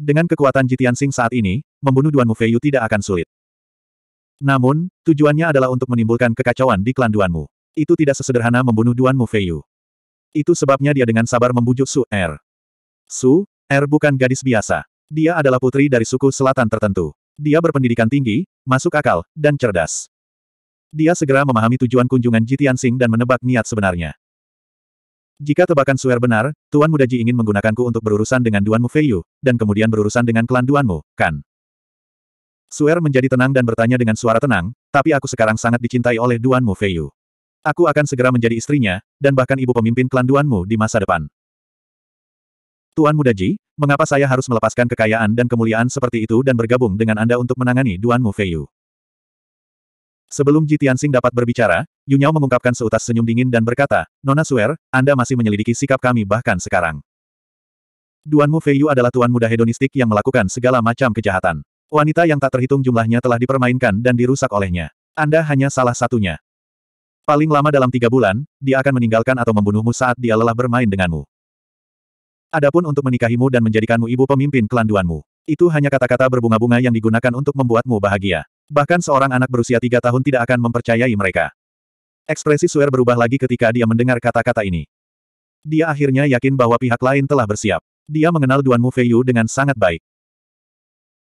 Dengan kekuatan Jitian Sing saat ini, membunuh Duan Mufeyu tidak akan sulit. Namun, tujuannya adalah untuk menimbulkan kekacauan di klan Duanmu. Itu tidak sesederhana membunuh Duan Mufeyu. Itu sebabnya dia dengan sabar membujuk Su Er. Su Er bukan gadis biasa. Dia adalah putri dari suku selatan tertentu. Dia berpendidikan tinggi, masuk akal, dan cerdas. Dia segera memahami tujuan kunjungan Jitian Sing dan menebak niat sebenarnya. Jika tebakan Suer benar, Tuan Mudaji ingin menggunakanku untuk berurusan dengan Duanmu Feiyu, dan kemudian berurusan dengan klan Duanmu, kan? Suer menjadi tenang dan bertanya dengan suara tenang, tapi aku sekarang sangat dicintai oleh Duanmu Feiyu. Aku akan segera menjadi istrinya, dan bahkan ibu pemimpin klan Duanmu di masa depan. Tuan Mudaji, mengapa saya harus melepaskan kekayaan dan kemuliaan seperti itu dan bergabung dengan Anda untuk menangani Duanmu Feiyu? Sebelum Jitian dapat berbicara, Yunyao mengungkapkan seutas senyum dingin dan berkata, Nona Suer, Anda masih menyelidiki sikap kami bahkan sekarang. Duanmu Feiyu adalah tuan muda hedonistik yang melakukan segala macam kejahatan. Wanita yang tak terhitung jumlahnya telah dipermainkan dan dirusak olehnya. Anda hanya salah satunya. Paling lama dalam tiga bulan, dia akan meninggalkan atau membunuhmu saat dia lelah bermain denganmu. Adapun untuk menikahimu dan menjadikanmu ibu pemimpin klan Duanmu, itu hanya kata-kata berbunga-bunga yang digunakan untuk membuatmu bahagia. Bahkan seorang anak berusia tiga tahun tidak akan mempercayai mereka. Ekspresi Suer berubah lagi ketika dia mendengar kata-kata ini. Dia akhirnya yakin bahwa pihak lain telah bersiap. Dia mengenal Duan Mu Feiyu dengan sangat baik.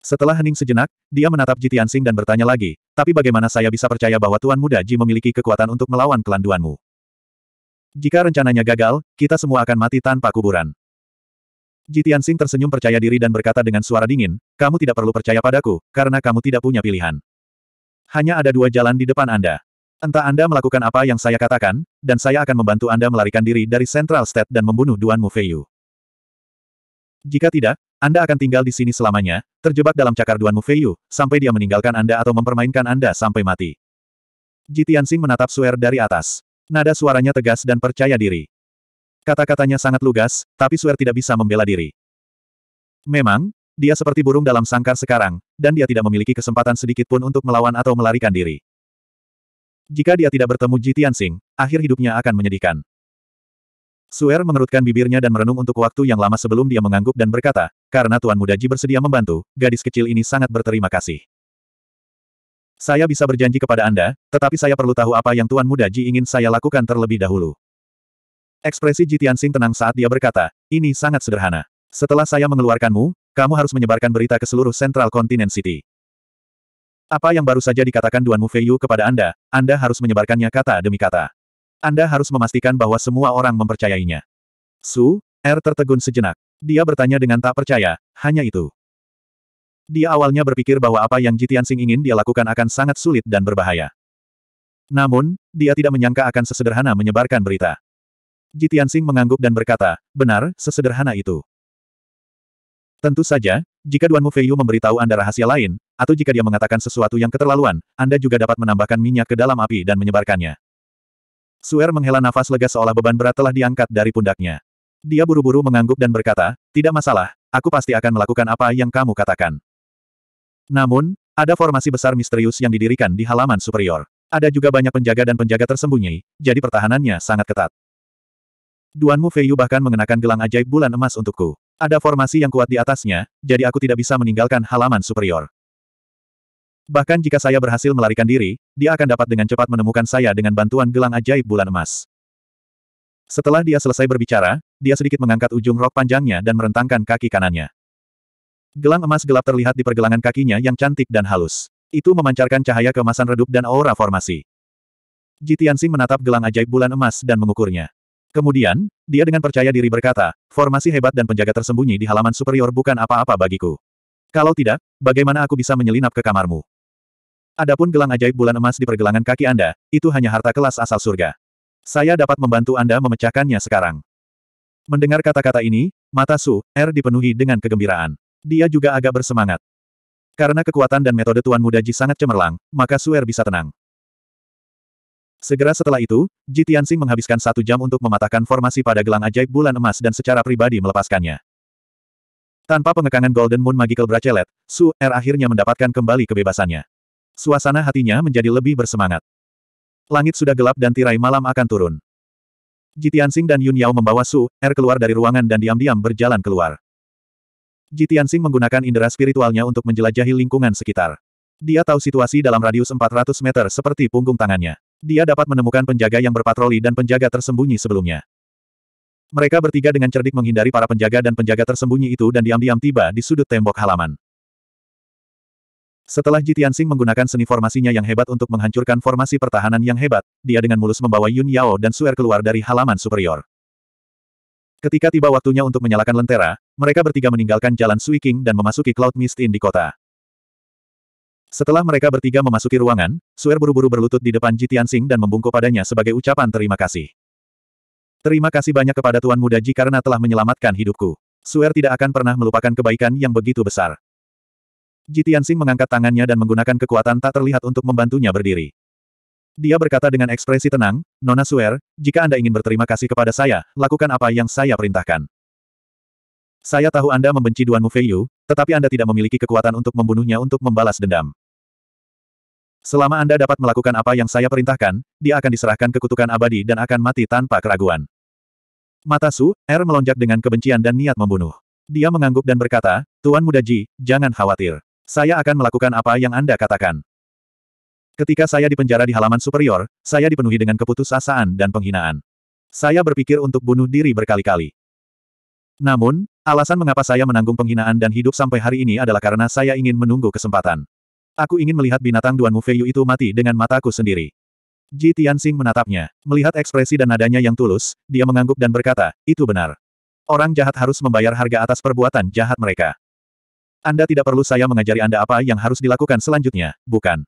Setelah hening sejenak, dia menatap Ji Tianxing dan bertanya lagi, tapi bagaimana saya bisa percaya bahwa Tuan Muda Ji memiliki kekuatan untuk melawan klan Duanmu? Jika rencananya gagal, kita semua akan mati tanpa kuburan. Ji Tianxing tersenyum percaya diri dan berkata dengan suara dingin, kamu tidak perlu percaya padaku, karena kamu tidak punya pilihan. Hanya ada dua jalan di depan Anda. Entah Anda melakukan apa yang saya katakan, dan saya akan membantu Anda melarikan diri dari Central State dan membunuh Duan Mufeyu. Jika tidak, Anda akan tinggal di sini selamanya, terjebak dalam cakar Duan Mufeyu, sampai dia meninggalkan Anda atau mempermainkan Anda sampai mati. Jitiansing menatap Suer dari atas. Nada suaranya tegas dan percaya diri. Kata-katanya sangat lugas, tapi Suer tidak bisa membela diri. Memang, dia seperti burung dalam sangkar sekarang, dan dia tidak memiliki kesempatan sedikit pun untuk melawan atau melarikan diri. Jika dia tidak bertemu Ji Tianxing, akhir hidupnya akan menyedihkan. Suer mengerutkan bibirnya dan merenung untuk waktu yang lama sebelum dia mengangguk dan berkata, karena Tuan Muda Ji bersedia membantu, gadis kecil ini sangat berterima kasih. Saya bisa berjanji kepada Anda, tetapi saya perlu tahu apa yang Tuan Muda Ji ingin saya lakukan terlebih dahulu. Ekspresi Ji Tianxing tenang saat dia berkata, ini sangat sederhana. Setelah saya mengeluarkanmu, kamu harus menyebarkan berita ke seluruh Central Continent City. Apa yang baru saja dikatakan Duan Mufeiyu kepada Anda, Anda harus menyebarkannya kata demi kata. Anda harus memastikan bahwa semua orang mempercayainya. Su, Er tertegun sejenak. Dia bertanya dengan tak percaya, hanya itu. Dia awalnya berpikir bahwa apa yang Jitian Sing ingin dia lakukan akan sangat sulit dan berbahaya. Namun, dia tidak menyangka akan sesederhana menyebarkan berita. Jitian Sing mengangguk dan berkata, benar, sesederhana itu. Tentu saja, jika Duan Mufeiyu memberitahu Anda rahasia lain, atau jika dia mengatakan sesuatu yang keterlaluan, Anda juga dapat menambahkan minyak ke dalam api dan menyebarkannya. Suer menghela nafas lega seolah beban berat telah diangkat dari pundaknya. Dia buru-buru mengangguk dan berkata, tidak masalah, aku pasti akan melakukan apa yang kamu katakan. Namun, ada formasi besar misterius yang didirikan di halaman superior. Ada juga banyak penjaga dan penjaga tersembunyi, jadi pertahanannya sangat ketat. Duanmu Feiyu bahkan mengenakan gelang ajaib bulan emas untukku. Ada formasi yang kuat di atasnya, jadi aku tidak bisa meninggalkan halaman superior. Bahkan jika saya berhasil melarikan diri, dia akan dapat dengan cepat menemukan saya dengan bantuan gelang ajaib bulan emas. Setelah dia selesai berbicara, dia sedikit mengangkat ujung rok panjangnya dan merentangkan kaki kanannya. Gelang emas gelap terlihat di pergelangan kakinya yang cantik dan halus. Itu memancarkan cahaya kemasan redup dan aura formasi. Jitiansing menatap gelang ajaib bulan emas dan mengukurnya. Kemudian, dia dengan percaya diri berkata, formasi hebat dan penjaga tersembunyi di halaman superior bukan apa-apa bagiku. Kalau tidak, bagaimana aku bisa menyelinap ke kamarmu? Adapun gelang ajaib bulan emas di pergelangan kaki Anda, itu hanya harta kelas asal surga. Saya dapat membantu Anda memecahkannya sekarang. Mendengar kata-kata ini, mata Su, Er dipenuhi dengan kegembiraan. Dia juga agak bersemangat. Karena kekuatan dan metode Tuan Muda Ji sangat cemerlang, maka Su Er bisa tenang. Segera setelah itu, Ji Tianxing menghabiskan satu jam untuk mematahkan formasi pada gelang ajaib bulan emas dan secara pribadi melepaskannya. Tanpa pengekangan Golden Moon Magical Bracelet, Su Er akhirnya mendapatkan kembali kebebasannya. Suasana hatinya menjadi lebih bersemangat. Langit sudah gelap dan tirai malam akan turun. Jitiansing dan Yun Yao membawa Su Er keluar dari ruangan dan diam-diam berjalan keluar. Jitiansing menggunakan indera spiritualnya untuk menjelajahi lingkungan sekitar. Dia tahu situasi dalam radius 400 meter seperti punggung tangannya. Dia dapat menemukan penjaga yang berpatroli dan penjaga tersembunyi sebelumnya. Mereka bertiga dengan cerdik menghindari para penjaga dan penjaga tersembunyi itu dan diam-diam tiba di sudut tembok halaman. Setelah Jitian Xing menggunakan seni formasinya yang hebat untuk menghancurkan formasi pertahanan yang hebat, dia dengan mulus membawa Yun Yao dan Suer keluar dari halaman superior. Ketika tiba waktunya untuk menyalakan lentera, mereka bertiga meninggalkan jalan Suiking dan memasuki Cloud Mist Inn di kota. Setelah mereka bertiga memasuki ruangan, Suer buru-buru berlutut di depan Jitian Xing dan membungkuk padanya sebagai ucapan terima kasih. Terima kasih banyak kepada Tuan Muda Ji karena telah menyelamatkan hidupku. Suer tidak akan pernah melupakan kebaikan yang begitu besar. Jitian Sing mengangkat tangannya dan menggunakan kekuatan tak terlihat untuk membantunya berdiri. Dia berkata dengan ekspresi tenang, Nona Suer, jika Anda ingin berterima kasih kepada saya, lakukan apa yang saya perintahkan. Saya tahu Anda membenci Duan Mufeyu, tetapi Anda tidak memiliki kekuatan untuk membunuhnya untuk membalas dendam. Selama Anda dapat melakukan apa yang saya perintahkan, dia akan diserahkan ke kutukan abadi dan akan mati tanpa keraguan. Mata Su, Er melonjak dengan kebencian dan niat membunuh. Dia mengangguk dan berkata, Tuan Muda Ji, jangan khawatir. Saya akan melakukan apa yang Anda katakan. Ketika saya dipenjara di halaman superior, saya dipenuhi dengan keputusasaan dan penghinaan. Saya berpikir untuk bunuh diri berkali-kali. Namun, alasan mengapa saya menanggung penghinaan dan hidup sampai hari ini adalah karena saya ingin menunggu kesempatan. Aku ingin melihat binatang Duan Mufeiyu itu mati dengan mataku sendiri. Ji Tianxing menatapnya. Melihat ekspresi dan nadanya yang tulus, dia mengangguk dan berkata, itu benar. Orang jahat harus membayar harga atas perbuatan jahat mereka. Anda tidak perlu saya mengajari Anda apa yang harus dilakukan selanjutnya, bukan?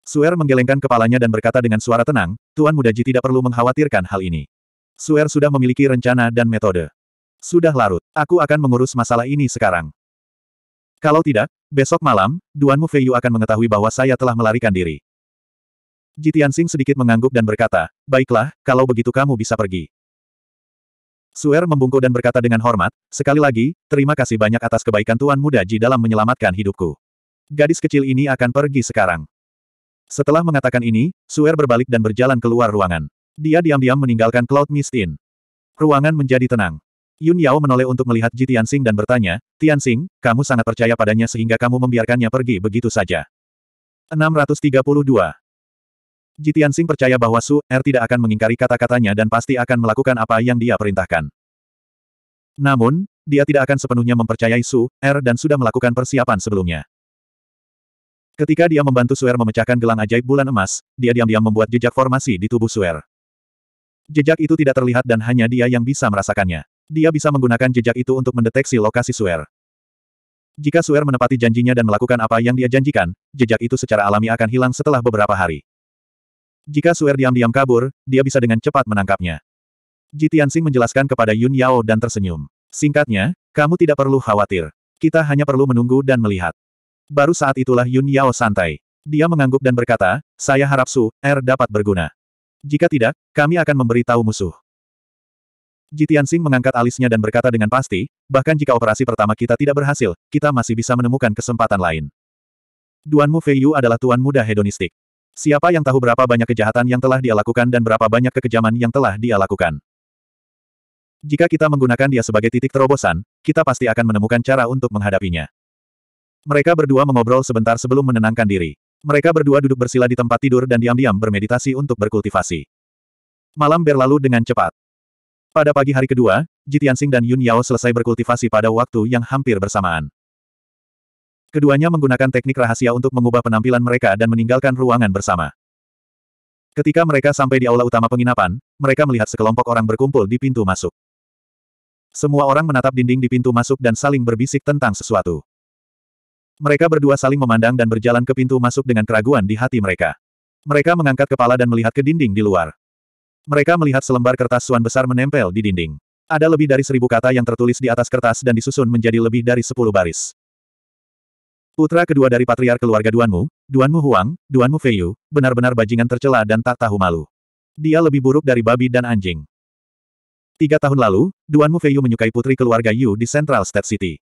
Suer menggelengkan kepalanya dan berkata dengan suara tenang, Tuan Muda Ji tidak perlu mengkhawatirkan hal ini. Suer sudah memiliki rencana dan metode. Sudah larut, aku akan mengurus masalah ini sekarang. Kalau tidak, besok malam, Duan Mu Feiyu akan mengetahui bahwa saya telah melarikan diri. Jitian Sing sedikit mengangguk dan berkata, Baiklah, kalau begitu kamu bisa pergi. Suer membungkuk dan berkata dengan hormat, sekali lagi, terima kasih banyak atas kebaikan Tuan Muda Ji dalam menyelamatkan hidupku. Gadis kecil ini akan pergi sekarang. Setelah mengatakan ini, Suer berbalik dan berjalan keluar ruangan. Dia diam-diam meninggalkan Cloud Mistin. Ruangan menjadi tenang. Yun Yao menoleh untuk melihat Ji Tianxing dan bertanya, Tianxing, kamu sangat percaya padanya sehingga kamu membiarkannya pergi begitu saja. 632. Jitian Sing percaya bahwa Su Er tidak akan mengingkari kata-katanya dan pasti akan melakukan apa yang dia perintahkan. Namun, dia tidak akan sepenuhnya mempercayai Su Er dan sudah melakukan persiapan sebelumnya. Ketika dia membantu Su Er memecahkan gelang ajaib bulan emas, dia diam-diam membuat jejak formasi di tubuh Su Er. Jejak itu tidak terlihat dan hanya dia yang bisa merasakannya. Dia bisa menggunakan jejak itu untuk mendeteksi lokasi Su Er. Jika Su Er menepati janjinya dan melakukan apa yang dia janjikan, jejak itu secara alami akan hilang setelah beberapa hari. Jika Suer diam-diam kabur, dia bisa dengan cepat menangkapnya. Ji menjelaskan kepada Yun Yao dan tersenyum. Singkatnya, kamu tidak perlu khawatir. Kita hanya perlu menunggu dan melihat. Baru saat itulah Yun Yao santai. Dia mengangguk dan berkata, saya harap Su Er dapat berguna. Jika tidak, kami akan memberitahu musuh. Jitiansing mengangkat alisnya dan berkata dengan pasti, bahkan jika operasi pertama kita tidak berhasil, kita masih bisa menemukan kesempatan lain. Duanmu Fei Yu adalah tuan muda hedonistik. Siapa yang tahu berapa banyak kejahatan yang telah dia lakukan dan berapa banyak kekejaman yang telah dia lakukan. Jika kita menggunakan dia sebagai titik terobosan, kita pasti akan menemukan cara untuk menghadapinya. Mereka berdua mengobrol sebentar sebelum menenangkan diri. Mereka berdua duduk bersila di tempat tidur dan diam-diam bermeditasi untuk berkultivasi. Malam berlalu dengan cepat. Pada pagi hari kedua, Jitiansing dan Yun Yao selesai berkultivasi pada waktu yang hampir bersamaan. Keduanya menggunakan teknik rahasia untuk mengubah penampilan mereka dan meninggalkan ruangan bersama. Ketika mereka sampai di aula utama penginapan, mereka melihat sekelompok orang berkumpul di pintu masuk. Semua orang menatap dinding di pintu masuk dan saling berbisik tentang sesuatu. Mereka berdua saling memandang dan berjalan ke pintu masuk dengan keraguan di hati mereka. Mereka mengangkat kepala dan melihat ke dinding di luar. Mereka melihat selembar kertas suan besar menempel di dinding. Ada lebih dari seribu kata yang tertulis di atas kertas dan disusun menjadi lebih dari sepuluh baris. Putra kedua dari patriar keluarga Duanmu, Duanmu Huang, Duanmu Feiyu, benar-benar bajingan tercela dan tak tahu malu. Dia lebih buruk dari babi dan anjing. Tiga tahun lalu, Duanmu Feiyu menyukai putri keluarga Yu di Central State City.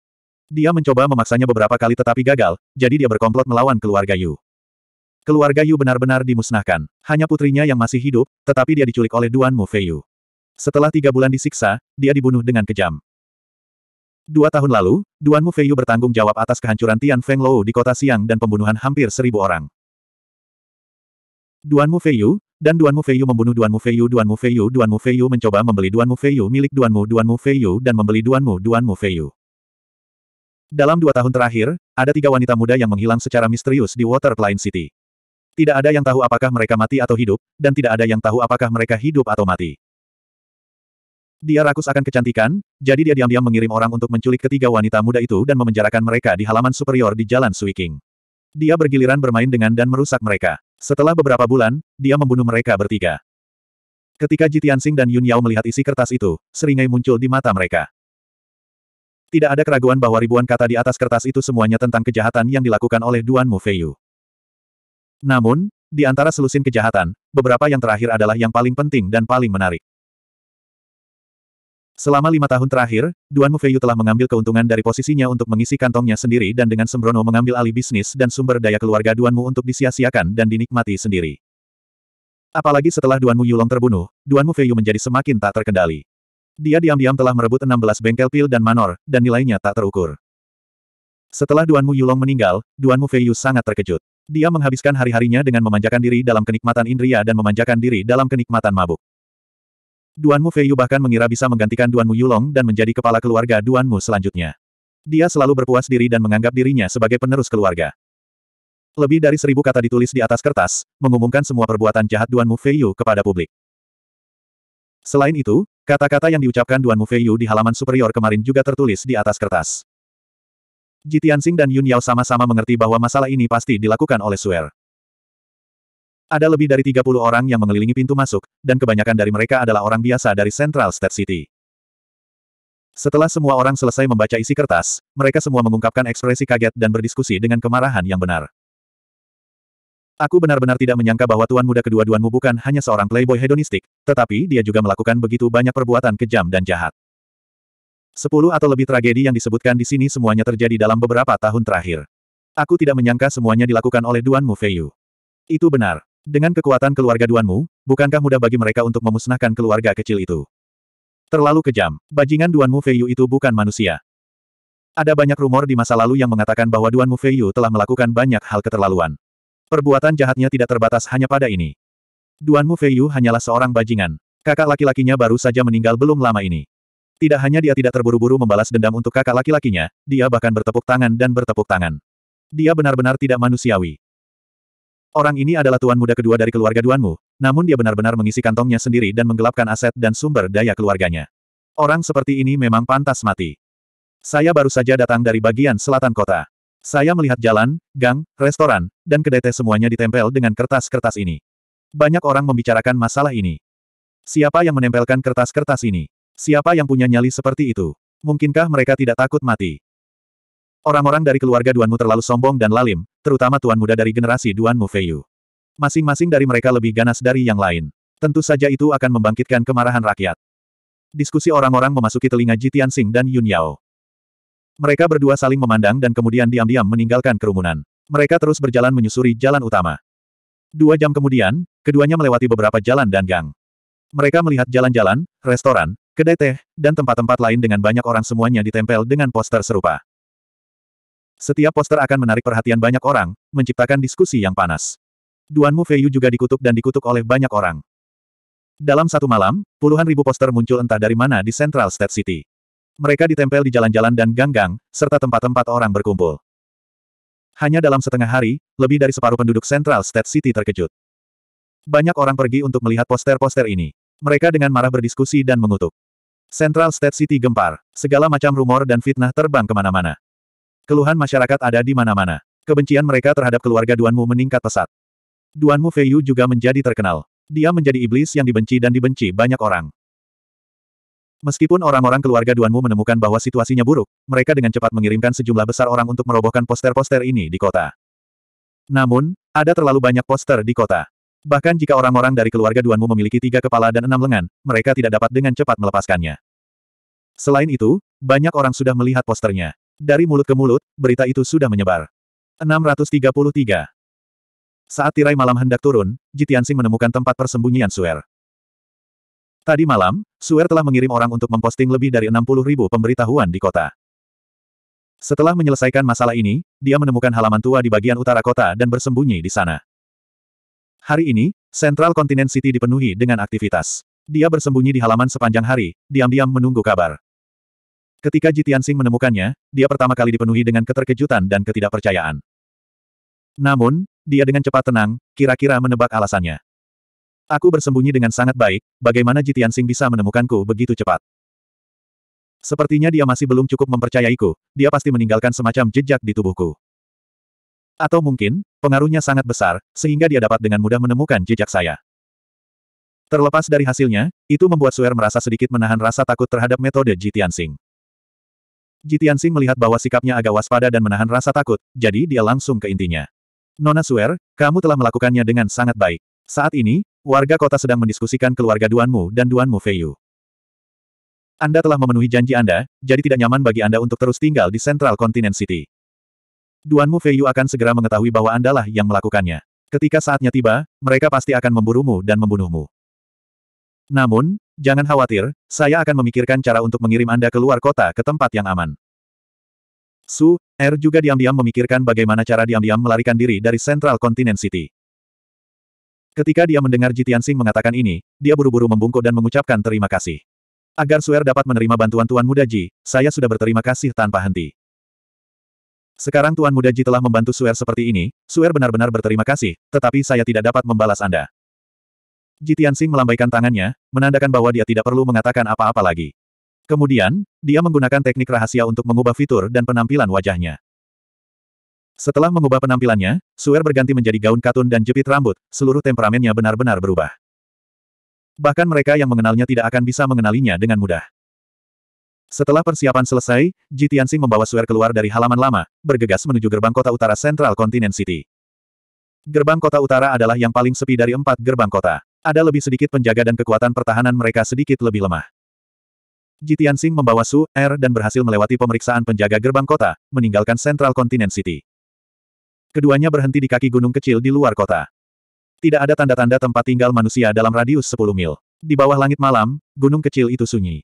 Dia mencoba memaksanya beberapa kali tetapi gagal, jadi dia berkomplot melawan keluarga Yu. Keluarga Yu benar-benar dimusnahkan. Hanya putrinya yang masih hidup, tetapi dia diculik oleh Duanmu Feiyu. Setelah tiga bulan disiksa, dia dibunuh dengan kejam. Dua tahun lalu, Duan Mu Mufeiyu bertanggung jawab atas kehancuran Tian Feng Lou di kota Siang dan pembunuhan hampir seribu orang. Duan Mu Mufeiyu, dan Duan Mu Mufeiyu membunuh Duan Mu Mufeiyu Duan Mufeiyu Duan Mufeiyu mencoba membeli Duan Mu Mufeiyu milik Duan Mu, Duan Mu Mufeiyu dan membeli Duan Mu, Duan Mu Mufeiyu. Dalam dua tahun terakhir, ada tiga wanita muda yang menghilang secara misterius di Water Plain City. Tidak ada yang tahu apakah mereka mati atau hidup, dan tidak ada yang tahu apakah mereka hidup atau mati. Dia rakus akan kecantikan, jadi dia diam-diam mengirim orang untuk menculik ketiga wanita muda itu dan memenjarakan mereka di halaman superior di Jalan Suiking. Dia bergiliran bermain dengan dan merusak mereka. Setelah beberapa bulan, dia membunuh mereka bertiga. Ketika Jitiansing dan Yun Yao melihat isi kertas itu, seringai muncul di mata mereka. Tidak ada keraguan bahwa ribuan kata di atas kertas itu semuanya tentang kejahatan yang dilakukan oleh Duan Mu Feiyu. Namun, di antara selusin kejahatan, beberapa yang terakhir adalah yang paling penting dan paling menarik. Selama lima tahun terakhir, Duan Mufeyu telah mengambil keuntungan dari posisinya untuk mengisi kantongnya sendiri dan dengan sembrono mengambil alih bisnis dan sumber daya keluarga Duan Mu untuk disia-siakan dan dinikmati sendiri. Apalagi setelah Duan Mu Yulong terbunuh, Duan Mufeyu menjadi semakin tak terkendali. Dia diam-diam telah merebut 16 bengkel pil dan manor, dan nilainya tak terukur. Setelah Duan Mu Yulong meninggal, Duanmu Feiyu sangat terkejut. Dia menghabiskan hari-harinya dengan memanjakan diri dalam kenikmatan indria dan memanjakan diri dalam kenikmatan mabuk. Duan Mu Feiyu bahkan mengira bisa menggantikan Duan Mu Yulong dan menjadi kepala keluarga Duan Mu selanjutnya. Dia selalu berpuas diri dan menganggap dirinya sebagai penerus keluarga. Lebih dari seribu kata ditulis di atas kertas, mengumumkan semua perbuatan jahat Duan Mu Feiyu kepada publik. Selain itu, kata-kata yang diucapkan Duan Mu Feiyu di halaman superior kemarin juga tertulis di atas kertas. Ji Tianxing dan Yun Yao sama-sama mengerti bahwa masalah ini pasti dilakukan oleh Suer. Ada lebih dari 30 orang yang mengelilingi pintu masuk, dan kebanyakan dari mereka adalah orang biasa dari Central State City. Setelah semua orang selesai membaca isi kertas, mereka semua mengungkapkan ekspresi kaget dan berdiskusi dengan kemarahan yang benar. Aku benar-benar tidak menyangka bahwa tuan muda kedua-duanmu bukan hanya seorang playboy hedonistik, tetapi dia juga melakukan begitu banyak perbuatan kejam dan jahat. Sepuluh atau lebih tragedi yang disebutkan di sini semuanya terjadi dalam beberapa tahun terakhir. Aku tidak menyangka semuanya dilakukan oleh Duan Mu Feiyu. Itu benar. Dengan kekuatan keluarga Duanmu, bukankah mudah bagi mereka untuk memusnahkan keluarga kecil itu? Terlalu kejam. Bajingan Duanmu Feiyu itu bukan manusia. Ada banyak rumor di masa lalu yang mengatakan bahwa Duanmu Feiyu telah melakukan banyak hal keterlaluan. Perbuatan jahatnya tidak terbatas hanya pada ini. Duanmu Feiyu hanyalah seorang bajingan. Kakak laki-lakinya baru saja meninggal belum lama ini. Tidak hanya dia tidak terburu-buru membalas dendam untuk kakak laki-lakinya, dia bahkan bertepuk tangan dan bertepuk tangan. Dia benar-benar tidak manusiawi. Orang ini adalah tuan muda kedua dari keluarga Duanmu, namun dia benar-benar mengisi kantongnya sendiri dan menggelapkan aset dan sumber daya keluarganya. Orang seperti ini memang pantas mati. Saya baru saja datang dari bagian selatan kota. Saya melihat jalan, gang, restoran, dan kedai teh semuanya ditempel dengan kertas-kertas ini. Banyak orang membicarakan masalah ini. Siapa yang menempelkan kertas-kertas ini? Siapa yang punya nyali seperti itu? Mungkinkah mereka tidak takut mati? Orang-orang dari keluarga Duanmu terlalu sombong dan lalim, terutama tuan muda dari generasi Duanmu Feiyu. Masing-masing dari mereka lebih ganas dari yang lain. Tentu saja itu akan membangkitkan kemarahan rakyat. Diskusi orang-orang memasuki telinga Jitian Sing dan Yun Yao. Mereka berdua saling memandang dan kemudian diam-diam meninggalkan kerumunan. Mereka terus berjalan menyusuri jalan utama. Dua jam kemudian, keduanya melewati beberapa jalan dan gang. Mereka melihat jalan-jalan, restoran, kedai teh, dan tempat-tempat lain dengan banyak orang semuanya ditempel dengan poster serupa. Setiap poster akan menarik perhatian banyak orang, menciptakan diskusi yang panas. Duan Duanmu Feiyu juga dikutuk dan dikutuk oleh banyak orang. Dalam satu malam, puluhan ribu poster muncul entah dari mana di Central State City. Mereka ditempel di jalan-jalan dan gang-gang, serta tempat-tempat orang berkumpul. Hanya dalam setengah hari, lebih dari separuh penduduk Central State City terkejut. Banyak orang pergi untuk melihat poster-poster ini. Mereka dengan marah berdiskusi dan mengutuk. Central State City gempar. Segala macam rumor dan fitnah terbang kemana-mana. Keluhan masyarakat ada di mana-mana. Kebencian mereka terhadap keluarga Duanmu meningkat pesat. Duanmu Feiyu juga menjadi terkenal. Dia menjadi iblis yang dibenci dan dibenci banyak orang. Meskipun orang-orang keluarga Duanmu menemukan bahwa situasinya buruk, mereka dengan cepat mengirimkan sejumlah besar orang untuk merobohkan poster-poster ini di kota. Namun, ada terlalu banyak poster di kota. Bahkan jika orang-orang dari keluarga Duanmu memiliki tiga kepala dan enam lengan, mereka tidak dapat dengan cepat melepaskannya. Selain itu, banyak orang sudah melihat posternya. Dari mulut ke mulut, berita itu sudah menyebar. 633. Saat tirai malam hendak turun, Jitiansing menemukan tempat persembunyian Suer. Tadi malam, Suer telah mengirim orang untuk memposting lebih dari 60 ribu pemberitahuan di kota. Setelah menyelesaikan masalah ini, dia menemukan halaman tua di bagian utara kota dan bersembunyi di sana. Hari ini, Central Continent City dipenuhi dengan aktivitas. Dia bersembunyi di halaman sepanjang hari, diam-diam menunggu kabar. Ketika Sing menemukannya, dia pertama kali dipenuhi dengan keterkejutan dan ketidakpercayaan. Namun, dia dengan cepat tenang, kira-kira menebak alasannya. Aku bersembunyi dengan sangat baik, bagaimana Sing bisa menemukanku begitu cepat. Sepertinya dia masih belum cukup mempercayaiku, dia pasti meninggalkan semacam jejak di tubuhku. Atau mungkin, pengaruhnya sangat besar, sehingga dia dapat dengan mudah menemukan jejak saya. Terlepas dari hasilnya, itu membuat Suer merasa sedikit menahan rasa takut terhadap metode Jitian Sing. Jitian Xing melihat bahwa sikapnya agak waspada dan menahan rasa takut, jadi dia langsung ke intinya. Nona Suer, kamu telah melakukannya dengan sangat baik. Saat ini, warga kota sedang mendiskusikan keluarga Duanmu dan Duanmu Feiyu. Anda telah memenuhi janji Anda, jadi tidak nyaman bagi Anda untuk terus tinggal di Central Continent City. Duanmu Feiyu akan segera mengetahui bahwa Andalah yang melakukannya. Ketika saatnya tiba, mereka pasti akan memburumu dan membunuhmu. Namun, Jangan khawatir, saya akan memikirkan cara untuk mengirim Anda keluar kota ke tempat yang aman. Su, R er juga diam-diam memikirkan bagaimana cara diam-diam melarikan diri dari Central Continent City. Ketika dia mendengar Jitian Singh mengatakan ini, dia buru-buru membungkuk dan mengucapkan terima kasih. Agar Suer dapat menerima bantuan Tuan Muda Ji, saya sudah berterima kasih tanpa henti. Sekarang Tuan Muda Ji telah membantu Suer seperti ini, Suer benar-benar berterima kasih, tetapi saya tidak dapat membalas Anda. Jitian melambaikan tangannya, menandakan bahwa dia tidak perlu mengatakan apa-apa lagi. Kemudian, dia menggunakan teknik rahasia untuk mengubah fitur dan penampilan wajahnya. Setelah mengubah penampilannya, Suer berganti menjadi gaun katun dan jepit rambut, seluruh temperamennya benar-benar berubah. Bahkan mereka yang mengenalnya tidak akan bisa mengenalinya dengan mudah. Setelah persiapan selesai, Ji Tianxing membawa Suer keluar dari halaman lama, bergegas menuju gerbang kota utara Central Continent City. Gerbang kota utara adalah yang paling sepi dari empat gerbang kota. Ada lebih sedikit penjaga dan kekuatan pertahanan mereka sedikit lebih lemah. Jitian Sing membawa Su, Er dan berhasil melewati pemeriksaan penjaga gerbang kota, meninggalkan Central Continent City. Keduanya berhenti di kaki gunung kecil di luar kota. Tidak ada tanda-tanda tempat tinggal manusia dalam radius 10 mil. Di bawah langit malam, gunung kecil itu sunyi.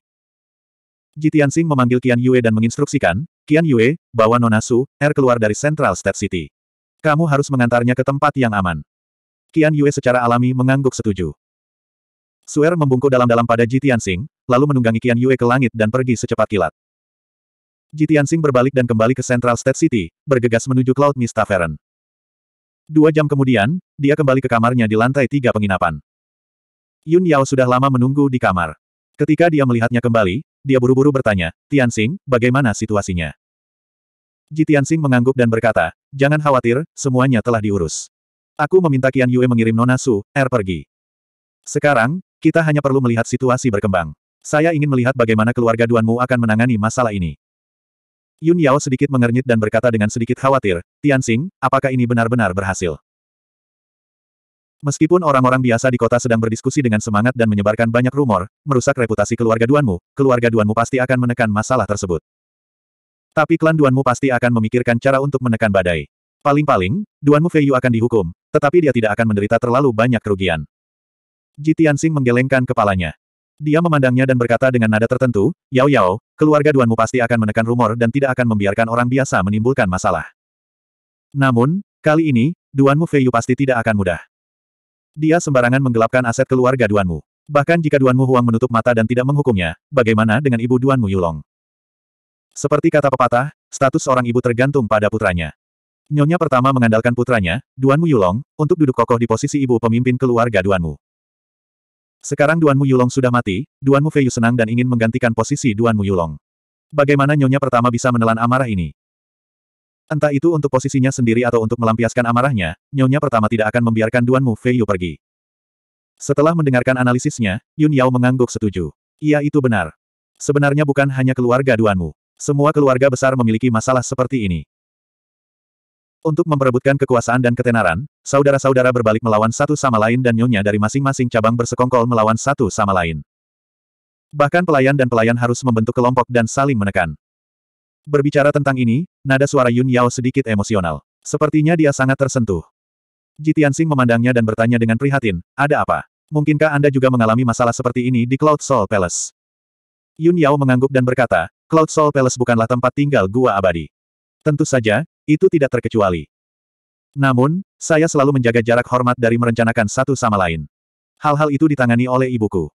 Jitian Sing memanggil Qian Yue dan menginstruksikan, Qian Yue, bawa Nona Su, Er keluar dari Central State City. Kamu harus mengantarnya ke tempat yang aman. Qian Yue secara alami mengangguk setuju. Suer membungkuk dalam-dalam pada Ji Tianxing, lalu menunggangi Qian Yue ke langit dan pergi secepat kilat. Ji Tianxing berbalik dan kembali ke Central State City, bergegas menuju Cloud Mist Tavern. Dua jam kemudian, dia kembali ke kamarnya di lantai tiga penginapan. Yun Yao sudah lama menunggu di kamar. Ketika dia melihatnya kembali, dia buru-buru bertanya, Tianxing, bagaimana situasinya? Ji Tianxing mengangguk dan berkata, jangan khawatir, semuanya telah diurus. Aku meminta Qian Yue mengirim Nona Su, Er pergi. Sekarang, kita hanya perlu melihat situasi berkembang. Saya ingin melihat bagaimana keluarga Duanmu akan menangani masalah ini. Yun Yao sedikit mengernyit dan berkata dengan sedikit khawatir, Tianxing, apakah ini benar-benar berhasil? Meskipun orang-orang biasa di kota sedang berdiskusi dengan semangat dan menyebarkan banyak rumor, merusak reputasi keluarga Duanmu, keluarga Duanmu pasti akan menekan masalah tersebut. Tapi klan Duanmu pasti akan memikirkan cara untuk menekan badai. Paling-paling, Duanmu Feiyu akan dihukum, tetapi dia tidak akan menderita terlalu banyak kerugian. Ji Tianxing menggelengkan kepalanya. Dia memandangnya dan berkata dengan nada tertentu, Yao Yao, keluarga Duanmu pasti akan menekan rumor dan tidak akan membiarkan orang biasa menimbulkan masalah. Namun, kali ini, Duanmu Feiyu pasti tidak akan mudah. Dia sembarangan menggelapkan aset keluarga Duanmu. Bahkan jika Duanmu Huang menutup mata dan tidak menghukumnya, bagaimana dengan ibu Duanmu Yulong? Seperti kata pepatah, status seorang ibu tergantung pada putranya. Nyonya pertama mengandalkan putranya, Duan Yulong, untuk duduk kokoh di posisi ibu pemimpin keluarga Duanmu. Sekarang Duan Yulong sudah mati, Duan Feiyu senang dan ingin menggantikan posisi Duan Yulong. Bagaimana Nyonya pertama bisa menelan amarah ini? Entah itu untuk posisinya sendiri atau untuk melampiaskan amarahnya, Nyonya pertama tidak akan membiarkan Duan Feiyu pergi. Setelah mendengarkan analisisnya, Yun Yao mengangguk setuju. Iya itu benar. Sebenarnya bukan hanya keluarga Duanmu. Semua keluarga besar memiliki masalah seperti ini. Untuk memperebutkan kekuasaan dan ketenaran, saudara-saudara berbalik melawan satu sama lain dan nyonya dari masing-masing cabang bersekongkol melawan satu sama lain. Bahkan pelayan dan pelayan harus membentuk kelompok dan saling menekan. Berbicara tentang ini, nada suara Yun Yao sedikit emosional. Sepertinya dia sangat tersentuh. Tianxing memandangnya dan bertanya dengan prihatin, ada apa? Mungkinkah Anda juga mengalami masalah seperti ini di Cloud Soul Palace? Yun Yao mengangguk dan berkata, Cloud Soul Palace bukanlah tempat tinggal gua abadi. Tentu saja, itu tidak terkecuali. Namun, saya selalu menjaga jarak hormat dari merencanakan satu sama lain. Hal-hal itu ditangani oleh ibuku.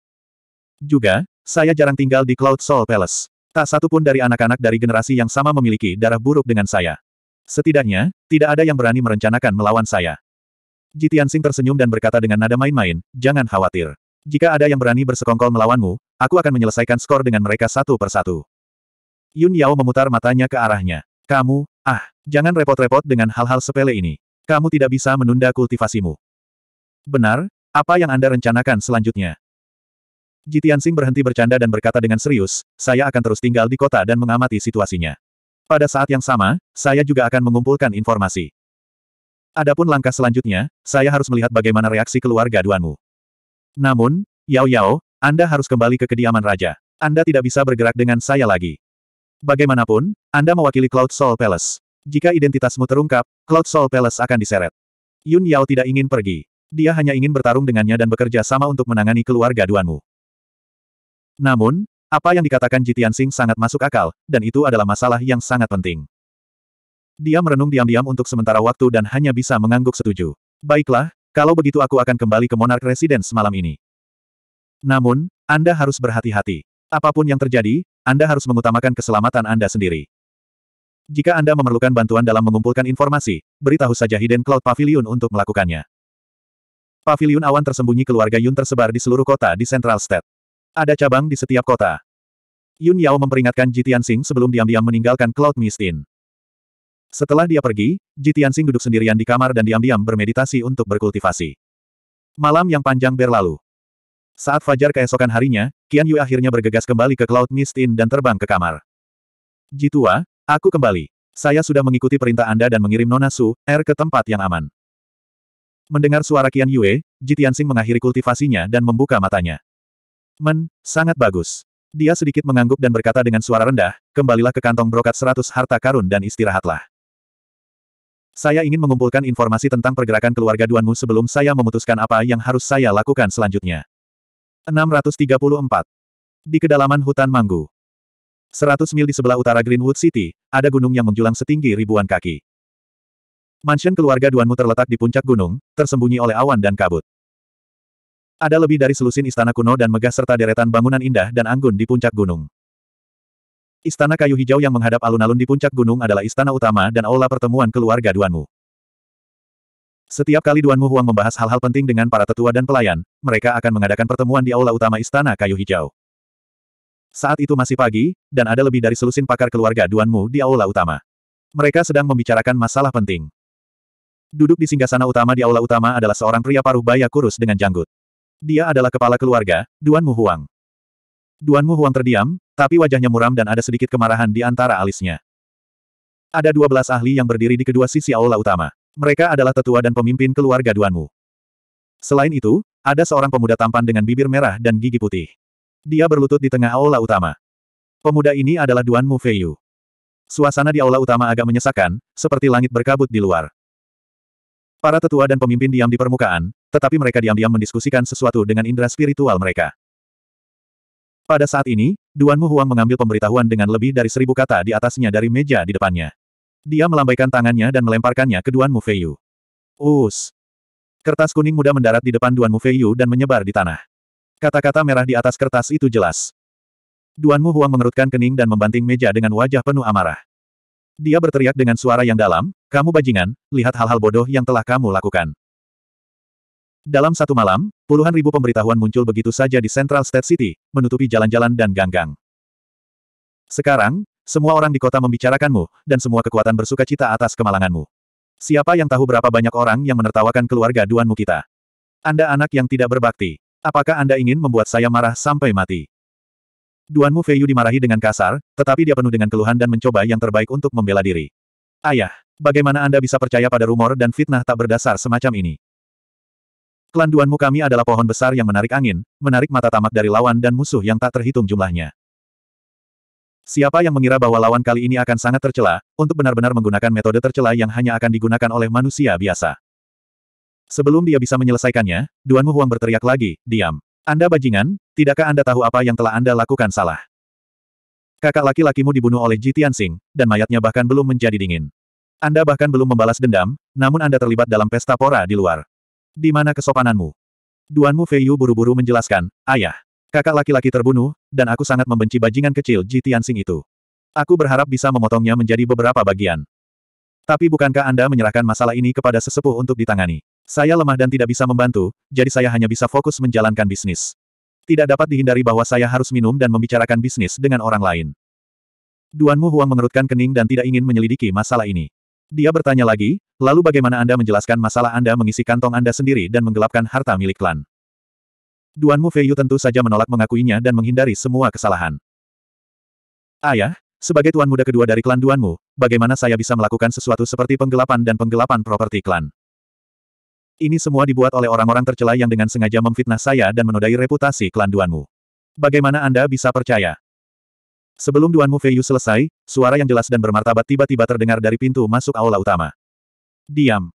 Juga, saya jarang tinggal di Cloud Soul Palace. Tak satu pun dari anak-anak dari generasi yang sama memiliki darah buruk dengan saya. Setidaknya, tidak ada yang berani merencanakan melawan saya. Jitian Sing tersenyum dan berkata dengan nada main-main, jangan khawatir. Jika ada yang berani bersekongkol melawanmu, aku akan menyelesaikan skor dengan mereka satu persatu. Yun Yao memutar matanya ke arahnya. Kamu, ah, jangan repot-repot dengan hal-hal sepele ini. Kamu tidak bisa menunda kultivasimu. Benar, apa yang Anda rencanakan selanjutnya? Jitian Sing berhenti bercanda dan berkata dengan serius, saya akan terus tinggal di kota dan mengamati situasinya. Pada saat yang sama, saya juga akan mengumpulkan informasi. Adapun langkah selanjutnya, saya harus melihat bagaimana reaksi keluarga Duanmu. Namun, Yao Yao, Anda harus kembali ke kediaman raja. Anda tidak bisa bergerak dengan saya lagi. Bagaimanapun, Anda mewakili Cloud Soul Palace. Jika identitasmu terungkap, Cloud Soul Palace akan diseret. Yun Yao tidak ingin pergi. Dia hanya ingin bertarung dengannya dan bekerja sama untuk menangani keluarga Duanmu. Namun, apa yang dikatakan Jitian Sing sangat masuk akal, dan itu adalah masalah yang sangat penting. Dia merenung diam-diam untuk sementara waktu dan hanya bisa mengangguk setuju. Baiklah, kalau begitu aku akan kembali ke Monarch Residence malam ini. Namun, Anda harus berhati-hati. Apapun yang terjadi, Anda harus mengutamakan keselamatan Anda sendiri. Jika Anda memerlukan bantuan dalam mengumpulkan informasi, beritahu saja Hidden Cloud Pavilion untuk melakukannya. Pavilion awan tersembunyi keluarga Yun tersebar di seluruh kota di Central State. Ada cabang di setiap kota. Yun Yao memperingatkan Jitian Sing sebelum diam-diam meninggalkan Cloud Mistin. Setelah dia pergi, Jitian Sing duduk sendirian di kamar dan diam-diam bermeditasi untuk berkultivasi. Malam yang panjang berlalu. Saat fajar keesokan harinya, Qian Yu akhirnya bergegas kembali ke Cloud Mist Inn dan terbang ke kamar. Jitua, aku kembali. Saya sudah mengikuti perintah Anda dan mengirim Nona Su, R er, ke tempat yang aman. Mendengar suara Qian Yue, Jitiansing mengakhiri kultivasinya dan membuka matanya. Men, sangat bagus. Dia sedikit mengangguk dan berkata dengan suara rendah, kembalilah ke kantong brokat seratus harta karun dan istirahatlah. Saya ingin mengumpulkan informasi tentang pergerakan keluarga Duanmu sebelum saya memutuskan apa yang harus saya lakukan selanjutnya. 634. Di kedalaman hutan Manggu. 100 mil di sebelah utara Greenwood City, ada gunung yang menjulang setinggi ribuan kaki. Mansion keluarga Duanmu terletak di puncak gunung, tersembunyi oleh awan dan kabut. Ada lebih dari selusin istana kuno dan megah serta deretan bangunan indah dan anggun di puncak gunung. Istana kayu hijau yang menghadap alun-alun di puncak gunung adalah istana utama dan aula pertemuan keluarga Duanmu. Setiap kali Duan Mu Huang membahas hal-hal penting dengan para tetua dan pelayan, mereka akan mengadakan pertemuan di aula utama Istana Kayu Hijau. Saat itu masih pagi, dan ada lebih dari selusin pakar keluarga Duan Mu di aula utama. Mereka sedang membicarakan masalah penting. Duduk di singgasana utama di aula utama adalah seorang pria paruh baya kurus dengan janggut. Dia adalah kepala keluarga, Duan Mu Huang. Duan Mu Huang terdiam, tapi wajahnya muram dan ada sedikit kemarahan di antara alisnya. Ada dua belas ahli yang berdiri di kedua sisi aula utama. Mereka adalah tetua dan pemimpin keluarga Duanmu. Selain itu, ada seorang pemuda tampan dengan bibir merah dan gigi putih. Dia berlutut di tengah aula utama. Pemuda ini adalah Duanmu Feiyu. Suasana di aula utama agak menyesakkan, seperti langit berkabut di luar. Para tetua dan pemimpin diam di permukaan, tetapi mereka diam-diam mendiskusikan sesuatu dengan indera spiritual mereka. Pada saat ini, Duanmu Huang mengambil pemberitahuan dengan lebih dari seribu kata di atasnya dari meja di depannya. Dia melambaikan tangannya dan melemparkannya ke Duan Mufeyu. Us. Kertas kuning muda mendarat di depan Duan Mufeyu dan menyebar di tanah. Kata-kata merah di atas kertas itu jelas. Duan Mu Huang mengerutkan kening dan membanting meja dengan wajah penuh amarah. Dia berteriak dengan suara yang dalam, kamu bajingan, lihat hal-hal bodoh yang telah kamu lakukan. Dalam satu malam, puluhan ribu pemberitahuan muncul begitu saja di Central State City, menutupi jalan-jalan dan gang-gang. Sekarang, semua orang di kota membicarakanmu, dan semua kekuatan bersuka cita atas kemalanganmu. Siapa yang tahu berapa banyak orang yang menertawakan keluarga Duanmu kita? Anda anak yang tidak berbakti. Apakah Anda ingin membuat saya marah sampai mati? Duanmu Feiyu dimarahi dengan kasar, tetapi dia penuh dengan keluhan dan mencoba yang terbaik untuk membela diri. Ayah, bagaimana Anda bisa percaya pada rumor dan fitnah tak berdasar semacam ini? Klan Duanmu kami adalah pohon besar yang menarik angin, menarik mata tamak dari lawan dan musuh yang tak terhitung jumlahnya. Siapa yang mengira bahwa lawan kali ini akan sangat tercela, untuk benar-benar menggunakan metode tercela yang hanya akan digunakan oleh manusia biasa. Sebelum dia bisa menyelesaikannya, Duan Mu Huang berteriak lagi, diam. Anda bajingan, tidakkah Anda tahu apa yang telah Anda lakukan salah? Kakak laki-lakimu dibunuh oleh Ji Sing, dan mayatnya bahkan belum menjadi dingin. Anda bahkan belum membalas dendam, namun Anda terlibat dalam pesta pora di luar. Di mana kesopananmu? Duan Mu Feiyu buru-buru menjelaskan, ayah. Kakak laki-laki terbunuh, dan aku sangat membenci bajingan kecil Ji Tianxing itu. Aku berharap bisa memotongnya menjadi beberapa bagian. Tapi bukankah Anda menyerahkan masalah ini kepada sesepuh untuk ditangani? Saya lemah dan tidak bisa membantu, jadi saya hanya bisa fokus menjalankan bisnis. Tidak dapat dihindari bahwa saya harus minum dan membicarakan bisnis dengan orang lain. Duan Mu Huang mengerutkan kening dan tidak ingin menyelidiki masalah ini. Dia bertanya lagi, lalu bagaimana Anda menjelaskan masalah Anda mengisi kantong Anda sendiri dan menggelapkan harta milik klan? Duan Mu Feiyu tentu saja menolak mengakuinya dan menghindari semua kesalahan. Ayah, sebagai tuan muda kedua dari klan Duanmu, bagaimana saya bisa melakukan sesuatu seperti penggelapan dan penggelapan properti klan? Ini semua dibuat oleh orang-orang tercela yang dengan sengaja memfitnah saya dan menodai reputasi klan Duanmu. Bagaimana Anda bisa percaya? Sebelum Duanmu Feiyu selesai, suara yang jelas dan bermartabat tiba-tiba terdengar dari pintu masuk aula utama. Diam.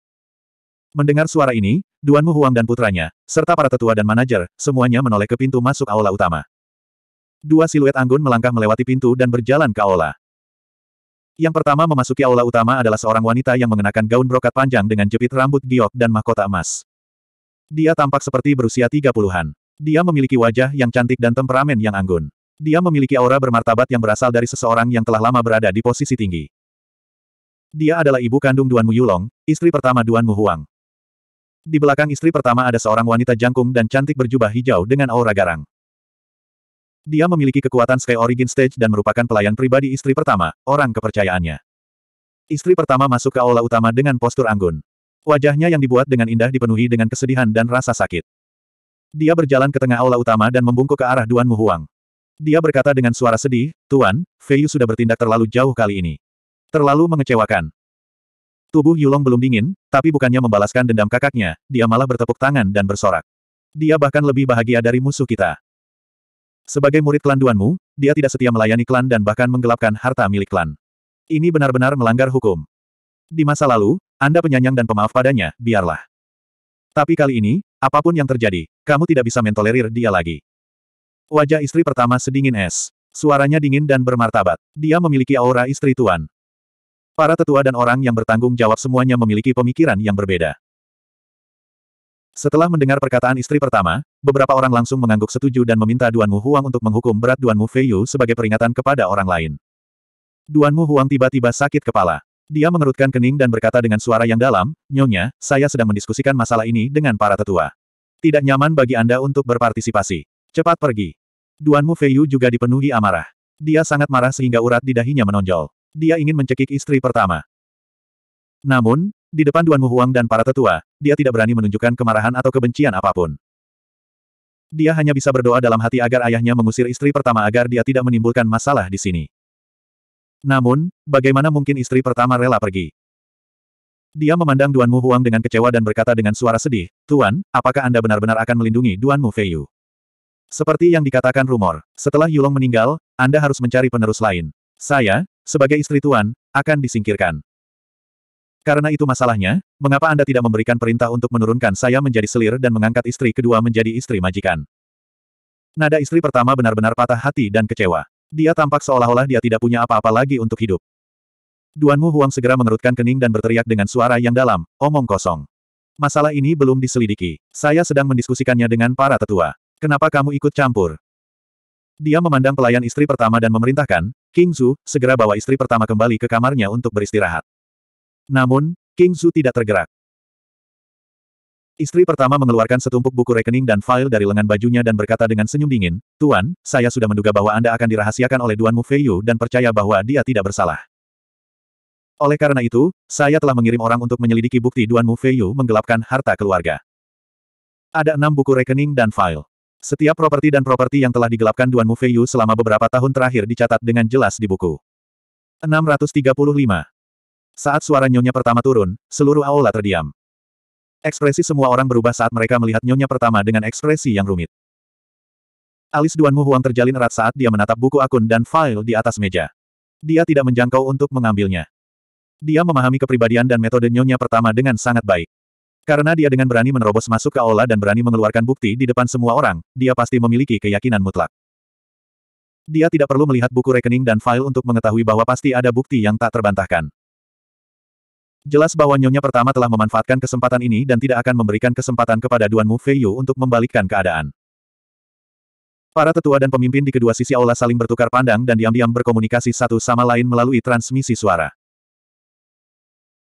Mendengar suara ini, Duan Mu Huang dan putranya, serta para tetua dan manajer, semuanya menoleh ke pintu masuk aula utama. Dua siluet anggun melangkah melewati pintu dan berjalan ke aula. Yang pertama memasuki aula utama adalah seorang wanita yang mengenakan gaun brokat panjang dengan jepit rambut giok dan mahkota emas. Dia tampak seperti berusia tiga puluhan. Dia memiliki wajah yang cantik dan temperamen yang anggun. Dia memiliki aura bermartabat yang berasal dari seseorang yang telah lama berada di posisi tinggi. Dia adalah ibu kandung Duan Mu Yulong, istri pertama Duan Mu Huang. Di belakang istri pertama ada seorang wanita jangkung dan cantik berjubah hijau dengan aura garang. Dia memiliki kekuatan Sky Origin Stage dan merupakan pelayan pribadi istri pertama, orang kepercayaannya. Istri pertama masuk ke aula utama dengan postur anggun. Wajahnya yang dibuat dengan indah dipenuhi dengan kesedihan dan rasa sakit. Dia berjalan ke tengah aula utama dan membungkuk ke arah Duan Muhuang. Dia berkata dengan suara sedih, Tuan, Feiyu sudah bertindak terlalu jauh kali ini. Terlalu mengecewakan. Tubuh Yulong belum dingin, tapi bukannya membalaskan dendam kakaknya, dia malah bertepuk tangan dan bersorak. Dia bahkan lebih bahagia dari musuh kita. Sebagai murid klan Duanmu, dia tidak setia melayani klan dan bahkan menggelapkan harta milik klan. Ini benar-benar melanggar hukum. Di masa lalu, Anda penyanyang dan pemaaf padanya, biarlah. Tapi kali ini, apapun yang terjadi, kamu tidak bisa mentolerir dia lagi. Wajah istri pertama sedingin es. Suaranya dingin dan bermartabat. Dia memiliki aura istri tuan. Para tetua dan orang yang bertanggung jawab semuanya memiliki pemikiran yang berbeda. Setelah mendengar perkataan istri pertama, beberapa orang langsung mengangguk setuju dan meminta Duan Mu Huang untuk menghukum berat Duan Mu Feiyu sebagai peringatan kepada orang lain. Duan Mu Huang tiba-tiba sakit kepala. Dia mengerutkan kening dan berkata dengan suara yang dalam, Nyonya, saya sedang mendiskusikan masalah ini dengan para tetua. Tidak nyaman bagi Anda untuk berpartisipasi. Cepat pergi. Duan Mu Feiyu juga dipenuhi amarah. Dia sangat marah sehingga urat di dahinya menonjol dia ingin mencekik istri pertama. Namun, di depan Duan Muhuang dan para tetua, dia tidak berani menunjukkan kemarahan atau kebencian apapun. Dia hanya bisa berdoa dalam hati agar ayahnya mengusir istri pertama agar dia tidak menimbulkan masalah di sini. Namun, bagaimana mungkin istri pertama rela pergi? Dia memandang Duan Mu Huang dengan kecewa dan berkata dengan suara sedih, Tuan, apakah Anda benar-benar akan melindungi Duan Mu Feiyu? Seperti yang dikatakan rumor, setelah Yulong meninggal, Anda harus mencari penerus lain. Saya, sebagai istri tuan, akan disingkirkan. Karena itu masalahnya, mengapa Anda tidak memberikan perintah untuk menurunkan saya menjadi selir dan mengangkat istri kedua menjadi istri majikan? Nada istri pertama benar-benar patah hati dan kecewa. Dia tampak seolah-olah dia tidak punya apa-apa lagi untuk hidup. Duan Mu Huang segera mengerutkan kening dan berteriak dengan suara yang dalam, omong kosong. Masalah ini belum diselidiki. Saya sedang mendiskusikannya dengan para tetua. Kenapa kamu ikut campur? Dia memandang pelayan istri pertama dan memerintahkan, King Zhu, segera bawa istri pertama kembali ke kamarnya untuk beristirahat. Namun, King Zhu tidak tergerak. Istri pertama mengeluarkan setumpuk buku rekening dan file dari lengan bajunya dan berkata dengan senyum dingin, Tuan, saya sudah menduga bahwa Anda akan dirahasiakan oleh Duan Mufeiyu dan percaya bahwa dia tidak bersalah. Oleh karena itu, saya telah mengirim orang untuk menyelidiki bukti Duan Mufeiyu menggelapkan harta keluarga. Ada enam buku rekening dan file. Setiap properti dan properti yang telah digelapkan Duan Mufeiyu selama beberapa tahun terakhir dicatat dengan jelas di buku. 635. Saat suara Nyonya pertama turun, seluruh aula terdiam. Ekspresi semua orang berubah saat mereka melihat Nyonya pertama dengan ekspresi yang rumit. Alis Duan Muhuang terjalin erat saat dia menatap buku akun dan file di atas meja. Dia tidak menjangkau untuk mengambilnya. Dia memahami kepribadian dan metode Nyonya pertama dengan sangat baik. Karena dia dengan berani menerobos masuk ke aula dan berani mengeluarkan bukti di depan semua orang, dia pasti memiliki keyakinan mutlak. Dia tidak perlu melihat buku rekening dan file untuk mengetahui bahwa pasti ada bukti yang tak terbantahkan. Jelas bahwa Nyonya pertama telah memanfaatkan kesempatan ini dan tidak akan memberikan kesempatan kepada Duan Mu Feiyu untuk membalikkan keadaan. Para tetua dan pemimpin di kedua sisi aula saling bertukar pandang dan diam-diam berkomunikasi satu sama lain melalui transmisi suara.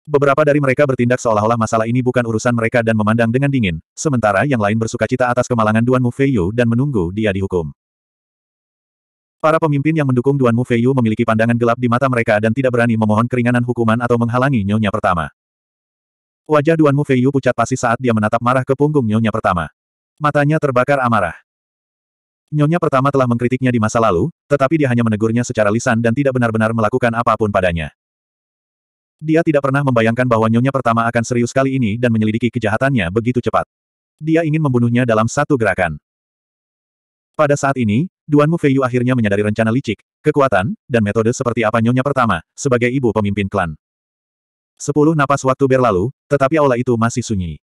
Beberapa dari mereka bertindak seolah-olah masalah ini bukan urusan mereka dan memandang dengan dingin, sementara yang lain bersuka cita atas kemalangan Duan Mufeiyu dan menunggu dia dihukum. Para pemimpin yang mendukung Duan Mufeiyu memiliki pandangan gelap di mata mereka dan tidak berani memohon keringanan hukuman atau menghalangi nyonya pertama. Wajah Duan Mufeiyu pucat pasi saat dia menatap marah ke punggung nyonya pertama. Matanya terbakar amarah. Nyonya pertama telah mengkritiknya di masa lalu, tetapi dia hanya menegurnya secara lisan dan tidak benar-benar melakukan apapun padanya. Dia tidak pernah membayangkan bahwa nyonya pertama akan serius kali ini dan menyelidiki kejahatannya begitu cepat. Dia ingin membunuhnya dalam satu gerakan. Pada saat ini, Duan Mu Feiyu akhirnya menyadari rencana licik, kekuatan, dan metode seperti apa nyonya pertama, sebagai ibu pemimpin klan. Sepuluh napas waktu berlalu, tetapi aula itu masih sunyi.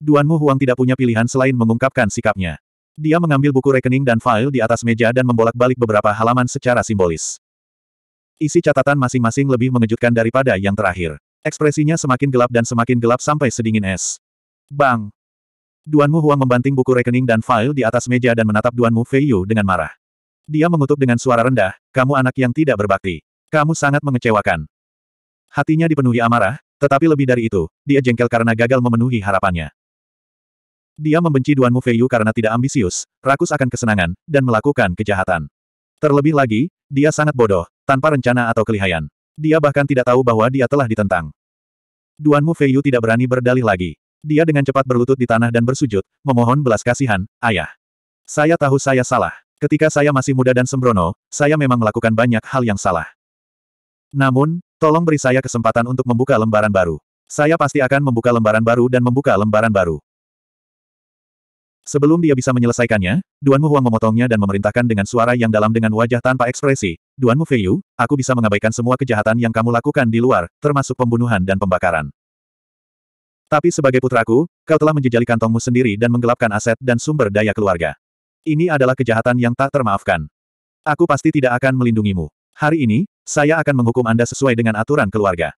Duan Mu Huang tidak punya pilihan selain mengungkapkan sikapnya. Dia mengambil buku rekening dan file di atas meja dan membolak-balik beberapa halaman secara simbolis. Isi catatan masing-masing lebih mengejutkan daripada yang terakhir. Ekspresinya semakin gelap dan semakin gelap sampai sedingin es. Bang! Duanmu Huang membanting buku rekening dan file di atas meja dan menatap Duanmu Feiyu dengan marah. Dia mengutuk dengan suara rendah, kamu anak yang tidak berbakti. Kamu sangat mengecewakan. Hatinya dipenuhi amarah, tetapi lebih dari itu, dia jengkel karena gagal memenuhi harapannya. Dia membenci Duanmu Feiyu karena tidak ambisius, rakus akan kesenangan, dan melakukan kejahatan. Terlebih lagi, dia sangat bodoh, tanpa rencana atau kelihayan. Dia bahkan tidak tahu bahwa dia telah ditentang. Duan Mu Feiyu tidak berani berdalih lagi. Dia dengan cepat berlutut di tanah dan bersujud, memohon belas kasihan, ayah. Saya tahu saya salah. Ketika saya masih muda dan sembrono, saya memang melakukan banyak hal yang salah. Namun, tolong beri saya kesempatan untuk membuka lembaran baru. Saya pasti akan membuka lembaran baru dan membuka lembaran baru. Sebelum dia bisa menyelesaikannya, Duan Mu Huang memotongnya dan memerintahkan dengan suara yang dalam dengan wajah tanpa ekspresi, Duan Mu Feiyu, aku bisa mengabaikan semua kejahatan yang kamu lakukan di luar, termasuk pembunuhan dan pembakaran. Tapi sebagai putraku, kau telah menjejali kantongmu sendiri dan menggelapkan aset dan sumber daya keluarga. Ini adalah kejahatan yang tak termaafkan. Aku pasti tidak akan melindungimu. Hari ini, saya akan menghukum Anda sesuai dengan aturan keluarga.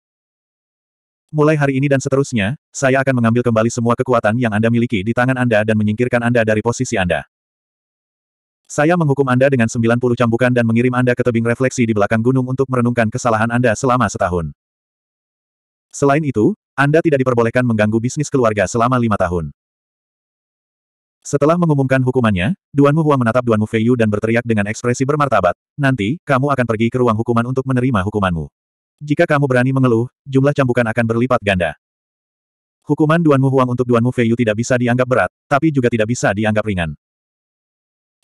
Mulai hari ini dan seterusnya, saya akan mengambil kembali semua kekuatan yang Anda miliki di tangan Anda dan menyingkirkan Anda dari posisi Anda. Saya menghukum Anda dengan 90 cambukan dan mengirim Anda ke tebing refleksi di belakang gunung untuk merenungkan kesalahan Anda selama setahun. Selain itu, Anda tidak diperbolehkan mengganggu bisnis keluarga selama lima tahun. Setelah mengumumkan hukumannya, Duan Mu Huang menatap Duan Duanmu Feiyu dan berteriak dengan ekspresi bermartabat, nanti, kamu akan pergi ke ruang hukuman untuk menerima hukumanmu. Jika kamu berani mengeluh, jumlah cambukan akan berlipat ganda. Hukuman Duan Mu Huang untuk Duan Duanmu Feiyu tidak bisa dianggap berat, tapi juga tidak bisa dianggap ringan.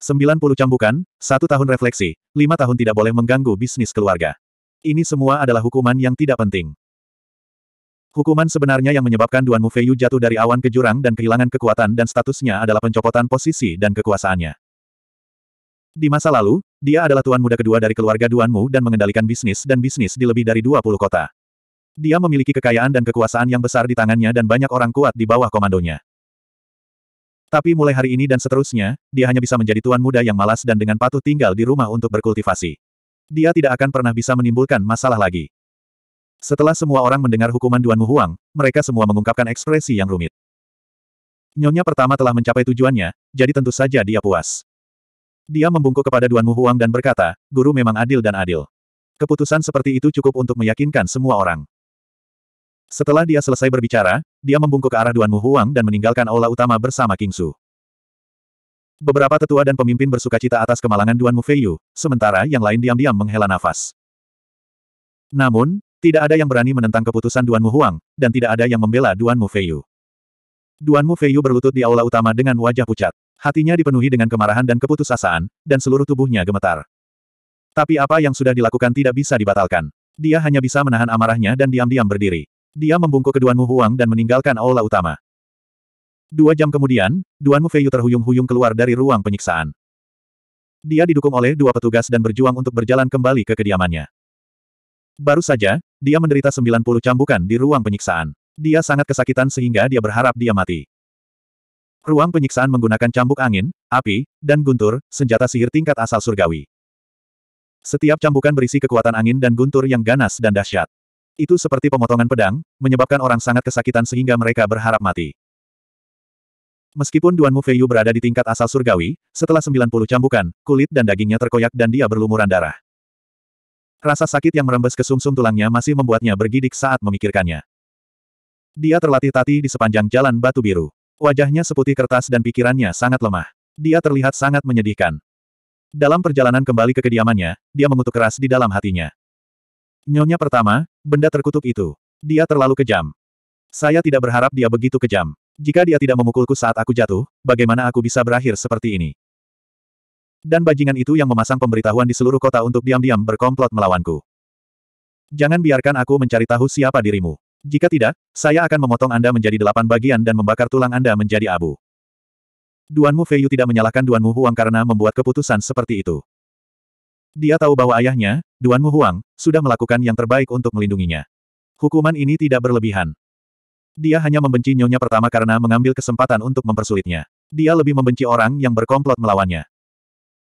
90 cambukan, satu tahun refleksi, lima tahun tidak boleh mengganggu bisnis keluarga. Ini semua adalah hukuman yang tidak penting. Hukuman sebenarnya yang menyebabkan Duan Mu Yu jatuh dari awan ke jurang dan kehilangan kekuatan dan statusnya adalah pencopotan posisi dan kekuasaannya. Di masa lalu, dia adalah tuan muda kedua dari keluarga Duanmu dan mengendalikan bisnis dan bisnis di lebih dari 20 kota. Dia memiliki kekayaan dan kekuasaan yang besar di tangannya dan banyak orang kuat di bawah komandonya. Tapi mulai hari ini dan seterusnya, dia hanya bisa menjadi tuan muda yang malas dan dengan patuh tinggal di rumah untuk berkultivasi. Dia tidak akan pernah bisa menimbulkan masalah lagi. Setelah semua orang mendengar hukuman Duan Mu Huang, mereka semua mengungkapkan ekspresi yang rumit. Nyonya pertama telah mencapai tujuannya, jadi tentu saja dia puas. Dia membungkuk kepada Duan Muhuang dan berkata, guru memang adil dan adil. Keputusan seperti itu cukup untuk meyakinkan semua orang. Setelah dia selesai berbicara, dia membungkuk ke arah Duan Muhuang dan meninggalkan aula utama bersama King Su. Beberapa tetua dan pemimpin bersuka cita atas kemalangan Duan Mu Feiyu, sementara yang lain diam-diam menghela nafas. Namun, tidak ada yang berani menentang keputusan Duan Muhuang, dan tidak ada yang membela Duan Mu Feiyu. Duan Mu Feiyu berlutut di aula utama dengan wajah pucat. Hatinya dipenuhi dengan kemarahan dan keputusasaan, dan seluruh tubuhnya gemetar. Tapi apa yang sudah dilakukan tidak bisa dibatalkan. Dia hanya bisa menahan amarahnya dan diam-diam berdiri. Dia membungkuk kedua Duan Mu Huang dan meninggalkan aula utama. Dua jam kemudian, Duan Mu Feiyu terhuyung-huyung keluar dari ruang penyiksaan. Dia didukung oleh dua petugas dan berjuang untuk berjalan kembali ke kediamannya. Baru saja, dia menderita 90 cambukan di ruang penyiksaan. Dia sangat kesakitan sehingga dia berharap dia mati. Ruang penyiksaan menggunakan cambuk angin, api, dan guntur, senjata sihir tingkat asal surgawi. Setiap cambukan berisi kekuatan angin dan guntur yang ganas dan dahsyat. Itu seperti pemotongan pedang, menyebabkan orang sangat kesakitan sehingga mereka berharap mati. Meskipun Duan Mufeiyu berada di tingkat asal surgawi, setelah 90 cambukan, kulit dan dagingnya terkoyak dan dia berlumuran darah. Rasa sakit yang merembes ke sumsum -sum tulangnya masih membuatnya bergidik saat memikirkannya. Dia terlatih tati di sepanjang jalan batu biru. Wajahnya seputih kertas dan pikirannya sangat lemah. Dia terlihat sangat menyedihkan. Dalam perjalanan kembali ke kediamannya, dia mengutuk keras di dalam hatinya. Nyonya pertama, benda terkutuk itu. Dia terlalu kejam. Saya tidak berharap dia begitu kejam. Jika dia tidak memukulku saat aku jatuh, bagaimana aku bisa berakhir seperti ini? Dan bajingan itu yang memasang pemberitahuan di seluruh kota untuk diam-diam berkomplot melawanku. Jangan biarkan aku mencari tahu siapa dirimu. Jika tidak, saya akan memotong Anda menjadi delapan bagian dan membakar tulang Anda menjadi abu. Duanmu Feiyu tidak menyalahkan Duanmu Huang karena membuat keputusan seperti itu. Dia tahu bahwa ayahnya, Duanmu Huang, sudah melakukan yang terbaik untuk melindunginya. Hukuman ini tidak berlebihan. Dia hanya membenci nyonya pertama karena mengambil kesempatan untuk mempersulitnya. Dia lebih membenci orang yang berkomplot melawannya.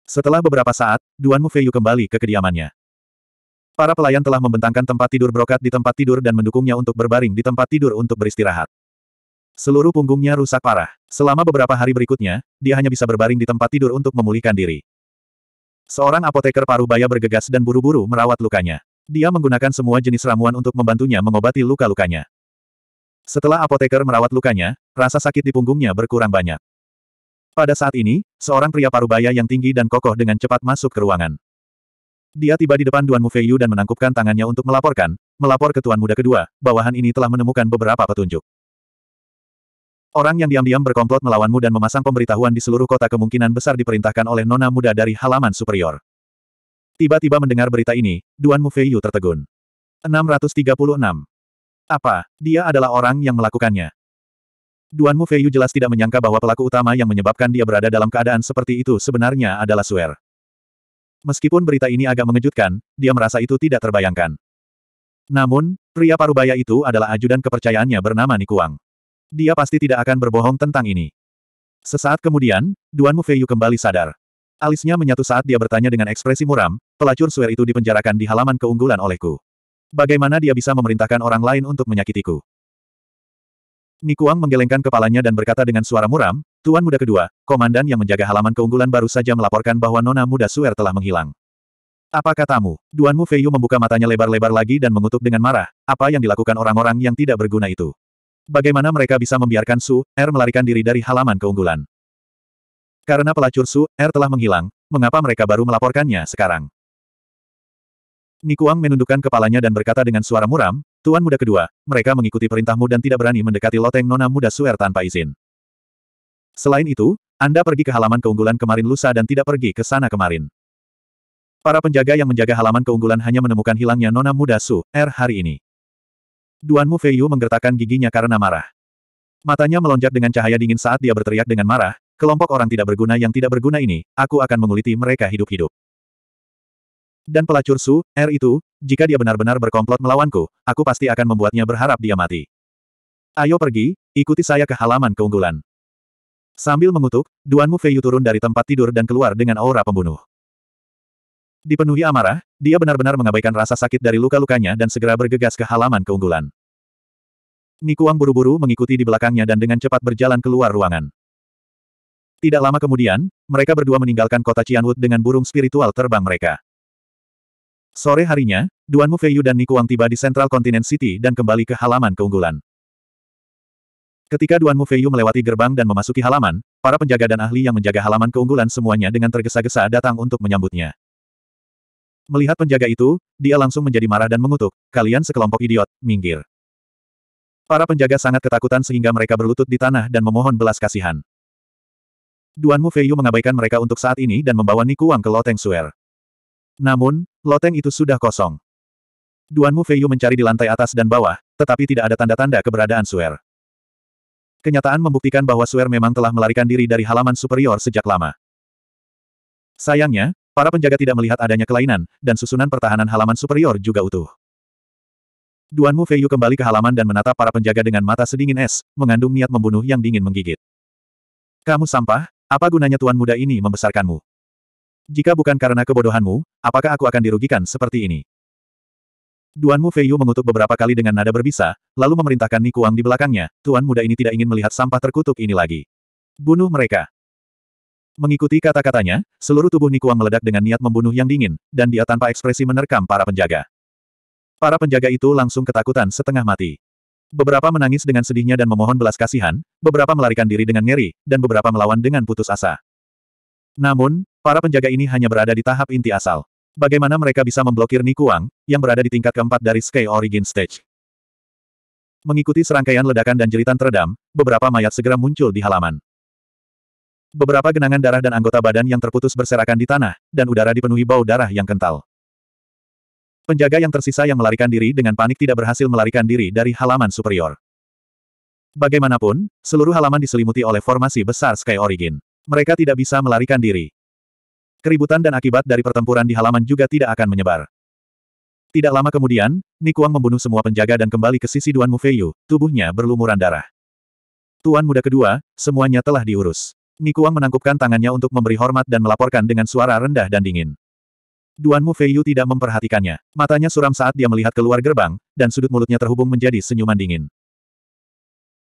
Setelah beberapa saat, Duanmu Feiyu kembali ke kediamannya. Para pelayan telah membentangkan tempat tidur brokat di tempat tidur dan mendukungnya untuk berbaring di tempat tidur untuk beristirahat. Seluruh punggungnya rusak parah. Selama beberapa hari berikutnya, dia hanya bisa berbaring di tempat tidur untuk memulihkan diri. Seorang apoteker Parubaya bergegas dan buru-buru merawat lukanya. Dia menggunakan semua jenis ramuan untuk membantunya mengobati luka-lukanya. Setelah apoteker merawat lukanya, rasa sakit di punggungnya berkurang banyak. Pada saat ini, seorang pria parubaya yang tinggi dan kokoh dengan cepat masuk ke ruangan. Dia tiba di depan Duan Mufeiyu dan menangkupkan tangannya untuk melaporkan, melapor ke Tuan Muda kedua, bawahan ini telah menemukan beberapa petunjuk. Orang yang diam-diam berkomplot melawanmu dan memasang pemberitahuan di seluruh kota kemungkinan besar diperintahkan oleh nona muda dari halaman superior. Tiba-tiba mendengar berita ini, Duan Mufeiyu tertegun. 636. Apa, dia adalah orang yang melakukannya? Duan Mufeiyu jelas tidak menyangka bahwa pelaku utama yang menyebabkan dia berada dalam keadaan seperti itu sebenarnya adalah Suer. Meskipun berita ini agak mengejutkan, dia merasa itu tidak terbayangkan. Namun, pria parubaya itu adalah ajudan kepercayaannya bernama Nikuang. Dia pasti tidak akan berbohong tentang ini. Sesaat kemudian, Duan Mufeyu kembali sadar. Alisnya menyatu saat dia bertanya dengan ekspresi muram, pelacur suer itu dipenjarakan di halaman keunggulan olehku. Bagaimana dia bisa memerintahkan orang lain untuk menyakitiku? Nikuang menggelengkan kepalanya dan berkata dengan suara muram, Tuan Muda Kedua, Komandan yang menjaga halaman keunggulan baru saja melaporkan bahwa Nona Muda Suer telah menghilang. Apa katamu? Duan Mu Feiyu membuka matanya lebar-lebar lagi dan mengutuk dengan marah, apa yang dilakukan orang-orang yang tidak berguna itu? Bagaimana mereka bisa membiarkan Su, Er melarikan diri dari halaman keunggulan? Karena pelacur Su, Er telah menghilang, mengapa mereka baru melaporkannya sekarang? Nikuang menundukkan kepalanya dan berkata dengan suara muram, Tuan muda kedua, mereka mengikuti perintahmu dan tidak berani mendekati loteng nona muda Suer tanpa izin. Selain itu, Anda pergi ke halaman keunggulan kemarin lusa dan tidak pergi ke sana kemarin. Para penjaga yang menjaga halaman keunggulan hanya menemukan hilangnya nona muda Suer hari ini. Duan Mu Feiyu menggertakkan giginya karena marah. Matanya melonjak dengan cahaya dingin saat dia berteriak dengan marah, kelompok orang tidak berguna yang tidak berguna ini, aku akan menguliti mereka hidup-hidup. Dan pelacur Su, R er itu, jika dia benar-benar berkomplot melawanku, aku pasti akan membuatnya berharap dia mati. Ayo pergi, ikuti saya ke halaman keunggulan. Sambil mengutuk, Duan Mu Feiyu turun dari tempat tidur dan keluar dengan aura pembunuh. Dipenuhi amarah, dia benar-benar mengabaikan rasa sakit dari luka-lukanya dan segera bergegas ke halaman keunggulan. Nikuang buru-buru mengikuti di belakangnya dan dengan cepat berjalan keluar ruangan. Tidak lama kemudian, mereka berdua meninggalkan kota Cianwood dengan burung spiritual terbang mereka. Sore harinya, Duan Mu Mufeiyu dan Nikuang tiba di Central Continent City dan kembali ke halaman keunggulan. Ketika Duan Mu Mufeiyu melewati gerbang dan memasuki halaman, para penjaga dan ahli yang menjaga halaman keunggulan semuanya dengan tergesa-gesa datang untuk menyambutnya. Melihat penjaga itu, dia langsung menjadi marah dan mengutuk, kalian sekelompok idiot, minggir. Para penjaga sangat ketakutan sehingga mereka berlutut di tanah dan memohon belas kasihan. Duan Mu Feiyu mengabaikan mereka untuk saat ini dan membawa Nikuang ke Loteng Suer. Namun, loteng itu sudah kosong. Duan Mu Feiyu mencari di lantai atas dan bawah, tetapi tidak ada tanda-tanda keberadaan Suer. Kenyataan membuktikan bahwa Suer memang telah melarikan diri dari halaman superior sejak lama. Sayangnya, para penjaga tidak melihat adanya kelainan, dan susunan pertahanan halaman superior juga utuh. Duan Mu Feiyu kembali ke halaman dan menatap para penjaga dengan mata sedingin es, mengandung niat membunuh yang dingin menggigit. Kamu sampah, apa gunanya tuan muda ini membesarkanmu? Jika bukan karena kebodohanmu, apakah aku akan dirugikan seperti ini? Duan Mu Feiyu mengutuk beberapa kali dengan nada berbisa, lalu memerintahkan Ni Kuang di belakangnya, tuan muda ini tidak ingin melihat sampah terkutuk ini lagi. Bunuh mereka. Mengikuti kata-katanya, seluruh tubuh Ni Kuang meledak dengan niat membunuh yang dingin, dan dia tanpa ekspresi menerkam para penjaga. Para penjaga itu langsung ketakutan setengah mati. Beberapa menangis dengan sedihnya dan memohon belas kasihan, beberapa melarikan diri dengan ngeri, dan beberapa melawan dengan putus asa. Namun, para penjaga ini hanya berada di tahap inti asal. Bagaimana mereka bisa memblokir Nikuang, yang berada di tingkat keempat dari Sky Origin Stage? Mengikuti serangkaian ledakan dan jeritan teredam, beberapa mayat segera muncul di halaman. Beberapa genangan darah dan anggota badan yang terputus berserakan di tanah, dan udara dipenuhi bau darah yang kental. Penjaga yang tersisa yang melarikan diri dengan panik tidak berhasil melarikan diri dari halaman superior. Bagaimanapun, seluruh halaman diselimuti oleh formasi besar Sky Origin. Mereka tidak bisa melarikan diri. Keributan dan akibat dari pertempuran di halaman juga tidak akan menyebar. Tidak lama kemudian, Nikuang membunuh semua penjaga dan kembali ke sisi Duan Mufeyu, tubuhnya berlumuran darah. Tuan muda kedua, semuanya telah diurus. Nikuang menangkupkan tangannya untuk memberi hormat dan melaporkan dengan suara rendah dan dingin. Duan Mufeyu tidak memperhatikannya. Matanya suram saat dia melihat keluar gerbang, dan sudut mulutnya terhubung menjadi senyuman dingin.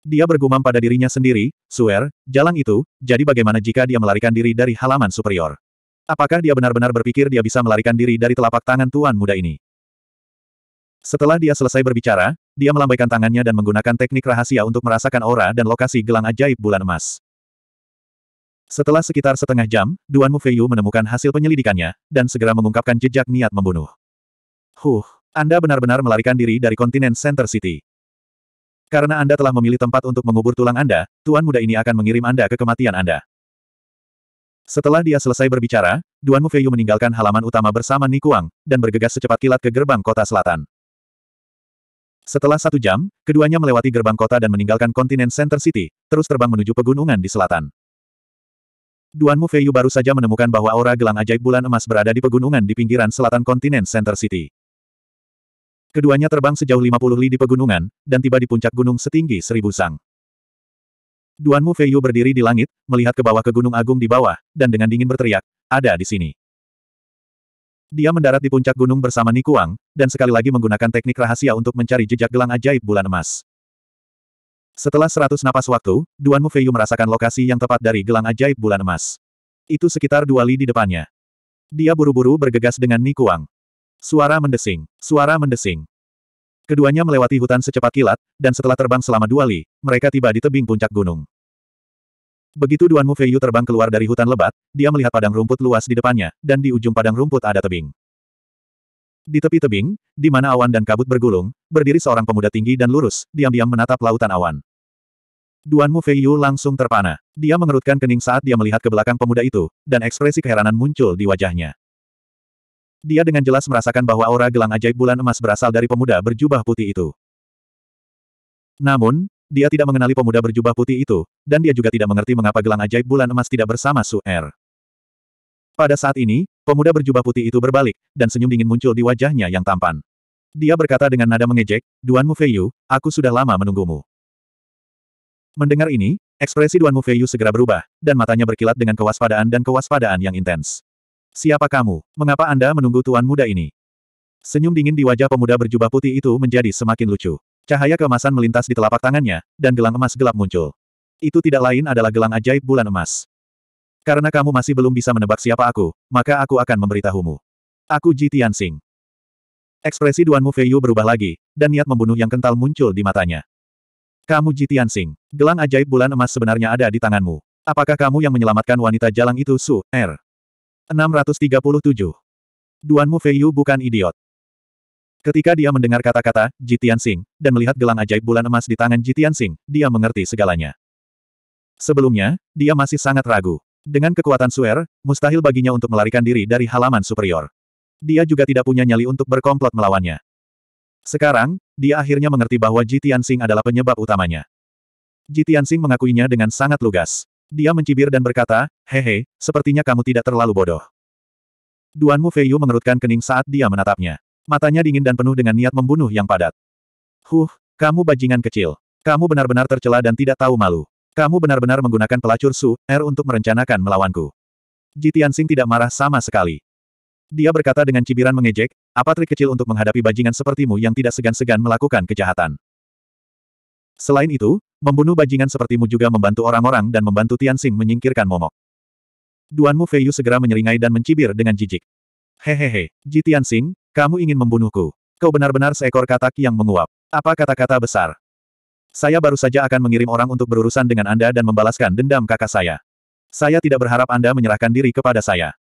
Dia bergumam pada dirinya sendiri, Suer, jalan itu, jadi bagaimana jika dia melarikan diri dari halaman superior? Apakah dia benar-benar berpikir dia bisa melarikan diri dari telapak tangan tuan muda ini? Setelah dia selesai berbicara, dia melambaikan tangannya dan menggunakan teknik rahasia untuk merasakan aura dan lokasi gelang ajaib bulan emas. Setelah sekitar setengah jam, Duan Mufeiyu menemukan hasil penyelidikannya, dan segera mengungkapkan jejak niat membunuh. Huh, Anda benar-benar melarikan diri dari kontinen Center City. Karena Anda telah memilih tempat untuk mengubur tulang Anda, tuan muda ini akan mengirim Anda ke kematian Anda. Setelah dia selesai berbicara, Duan Mufeyu meninggalkan halaman utama bersama Nikuang, dan bergegas secepat kilat ke gerbang kota selatan. Setelah satu jam, keduanya melewati gerbang kota dan meninggalkan kontinen Center City, terus terbang menuju pegunungan di selatan. Duan Mufeyu baru saja menemukan bahwa aura gelang ajaib bulan emas berada di pegunungan di pinggiran selatan kontinen Center City. Keduanya terbang sejauh 50 li di pegunungan, dan tiba di puncak gunung setinggi seribu sang. Duanmu Feiyu berdiri di langit, melihat ke bawah ke gunung agung di bawah, dan dengan dingin berteriak, ada di sini. Dia mendarat di puncak gunung bersama Nikuang, dan sekali lagi menggunakan teknik rahasia untuk mencari jejak gelang ajaib bulan emas. Setelah seratus napas waktu, Duan Mufeiyu merasakan lokasi yang tepat dari gelang ajaib bulan emas. Itu sekitar dua li di depannya. Dia buru-buru bergegas dengan Nikuang. Suara mendesing, suara mendesing. Keduanya melewati hutan secepat kilat, dan setelah terbang selama dua li, mereka tiba di tebing puncak gunung. Begitu Duan Mu Feiyu terbang keluar dari hutan lebat, dia melihat padang rumput luas di depannya, dan di ujung padang rumput ada tebing. Di tepi tebing, di mana awan dan kabut bergulung, berdiri seorang pemuda tinggi dan lurus, diam-diam menatap lautan awan. Duan Mu Feiyu langsung terpana. Dia mengerutkan kening saat dia melihat ke belakang pemuda itu, dan ekspresi keheranan muncul di wajahnya. Dia dengan jelas merasakan bahwa aura gelang ajaib bulan emas berasal dari pemuda berjubah putih itu. Namun, dia tidak mengenali pemuda berjubah putih itu, dan dia juga tidak mengerti mengapa gelang ajaib bulan emas tidak bersama Su Er. Pada saat ini, pemuda berjubah putih itu berbalik, dan senyum dingin muncul di wajahnya yang tampan. Dia berkata dengan nada mengejek, Duan Mufeyu, aku sudah lama menunggumu. Mendengar ini, ekspresi Duan Mufeyu segera berubah, dan matanya berkilat dengan kewaspadaan dan kewaspadaan yang intens. Siapa kamu? Mengapa Anda menunggu tuan muda ini? Senyum dingin di wajah pemuda berjubah putih itu menjadi semakin lucu. Cahaya kemasan melintas di telapak tangannya, dan gelang emas gelap muncul. Itu tidak lain adalah gelang ajaib bulan emas. Karena kamu masih belum bisa menebak siapa aku, maka aku akan memberitahumu. Aku Ji Tianxing. Ekspresi Duanmu Feiyu berubah lagi, dan niat membunuh yang kental muncul di matanya. Kamu Ji Tianxing, gelang ajaib bulan emas sebenarnya ada di tanganmu. Apakah kamu yang menyelamatkan wanita jalang itu Su Er? 637. Duan Mu Feiyu bukan idiot. Ketika dia mendengar kata-kata Jitian Sing dan melihat gelang ajaib bulan emas di tangan Jitian Sing, dia mengerti segalanya. Sebelumnya, dia masih sangat ragu. Dengan kekuatan Suer, mustahil baginya untuk melarikan diri dari halaman superior. Dia juga tidak punya nyali untuk berkomplot melawannya. Sekarang, dia akhirnya mengerti bahwa Jitian Sing adalah penyebab utamanya. Jitian Sing mengakuinya dengan sangat lugas. Dia mencibir dan berkata, hehe, sepertinya kamu tidak terlalu bodoh. Duan Mu Feiyu mengerutkan kening saat dia menatapnya. Matanya dingin dan penuh dengan niat membunuh yang padat. Huh, kamu bajingan kecil. Kamu benar-benar tercela dan tidak tahu malu. Kamu benar-benar menggunakan pelacur Su, Er untuk merencanakan melawanku. Jitiansing tidak marah sama sekali. Dia berkata dengan cibiran mengejek, apa trik kecil untuk menghadapi bajingan sepertimu yang tidak segan-segan melakukan kejahatan. Selain itu, Membunuh bajingan sepertimu juga membantu orang-orang dan membantu Tianxing menyingkirkan momok. Duanmu Feiyu segera menyeringai dan mencibir dengan jijik. Hehehe, Ji Tianxing, kamu ingin membunuhku. Kau benar-benar seekor katak yang menguap. Apa kata-kata besar? Saya baru saja akan mengirim orang untuk berurusan dengan Anda dan membalaskan dendam kakak saya. Saya tidak berharap Anda menyerahkan diri kepada saya.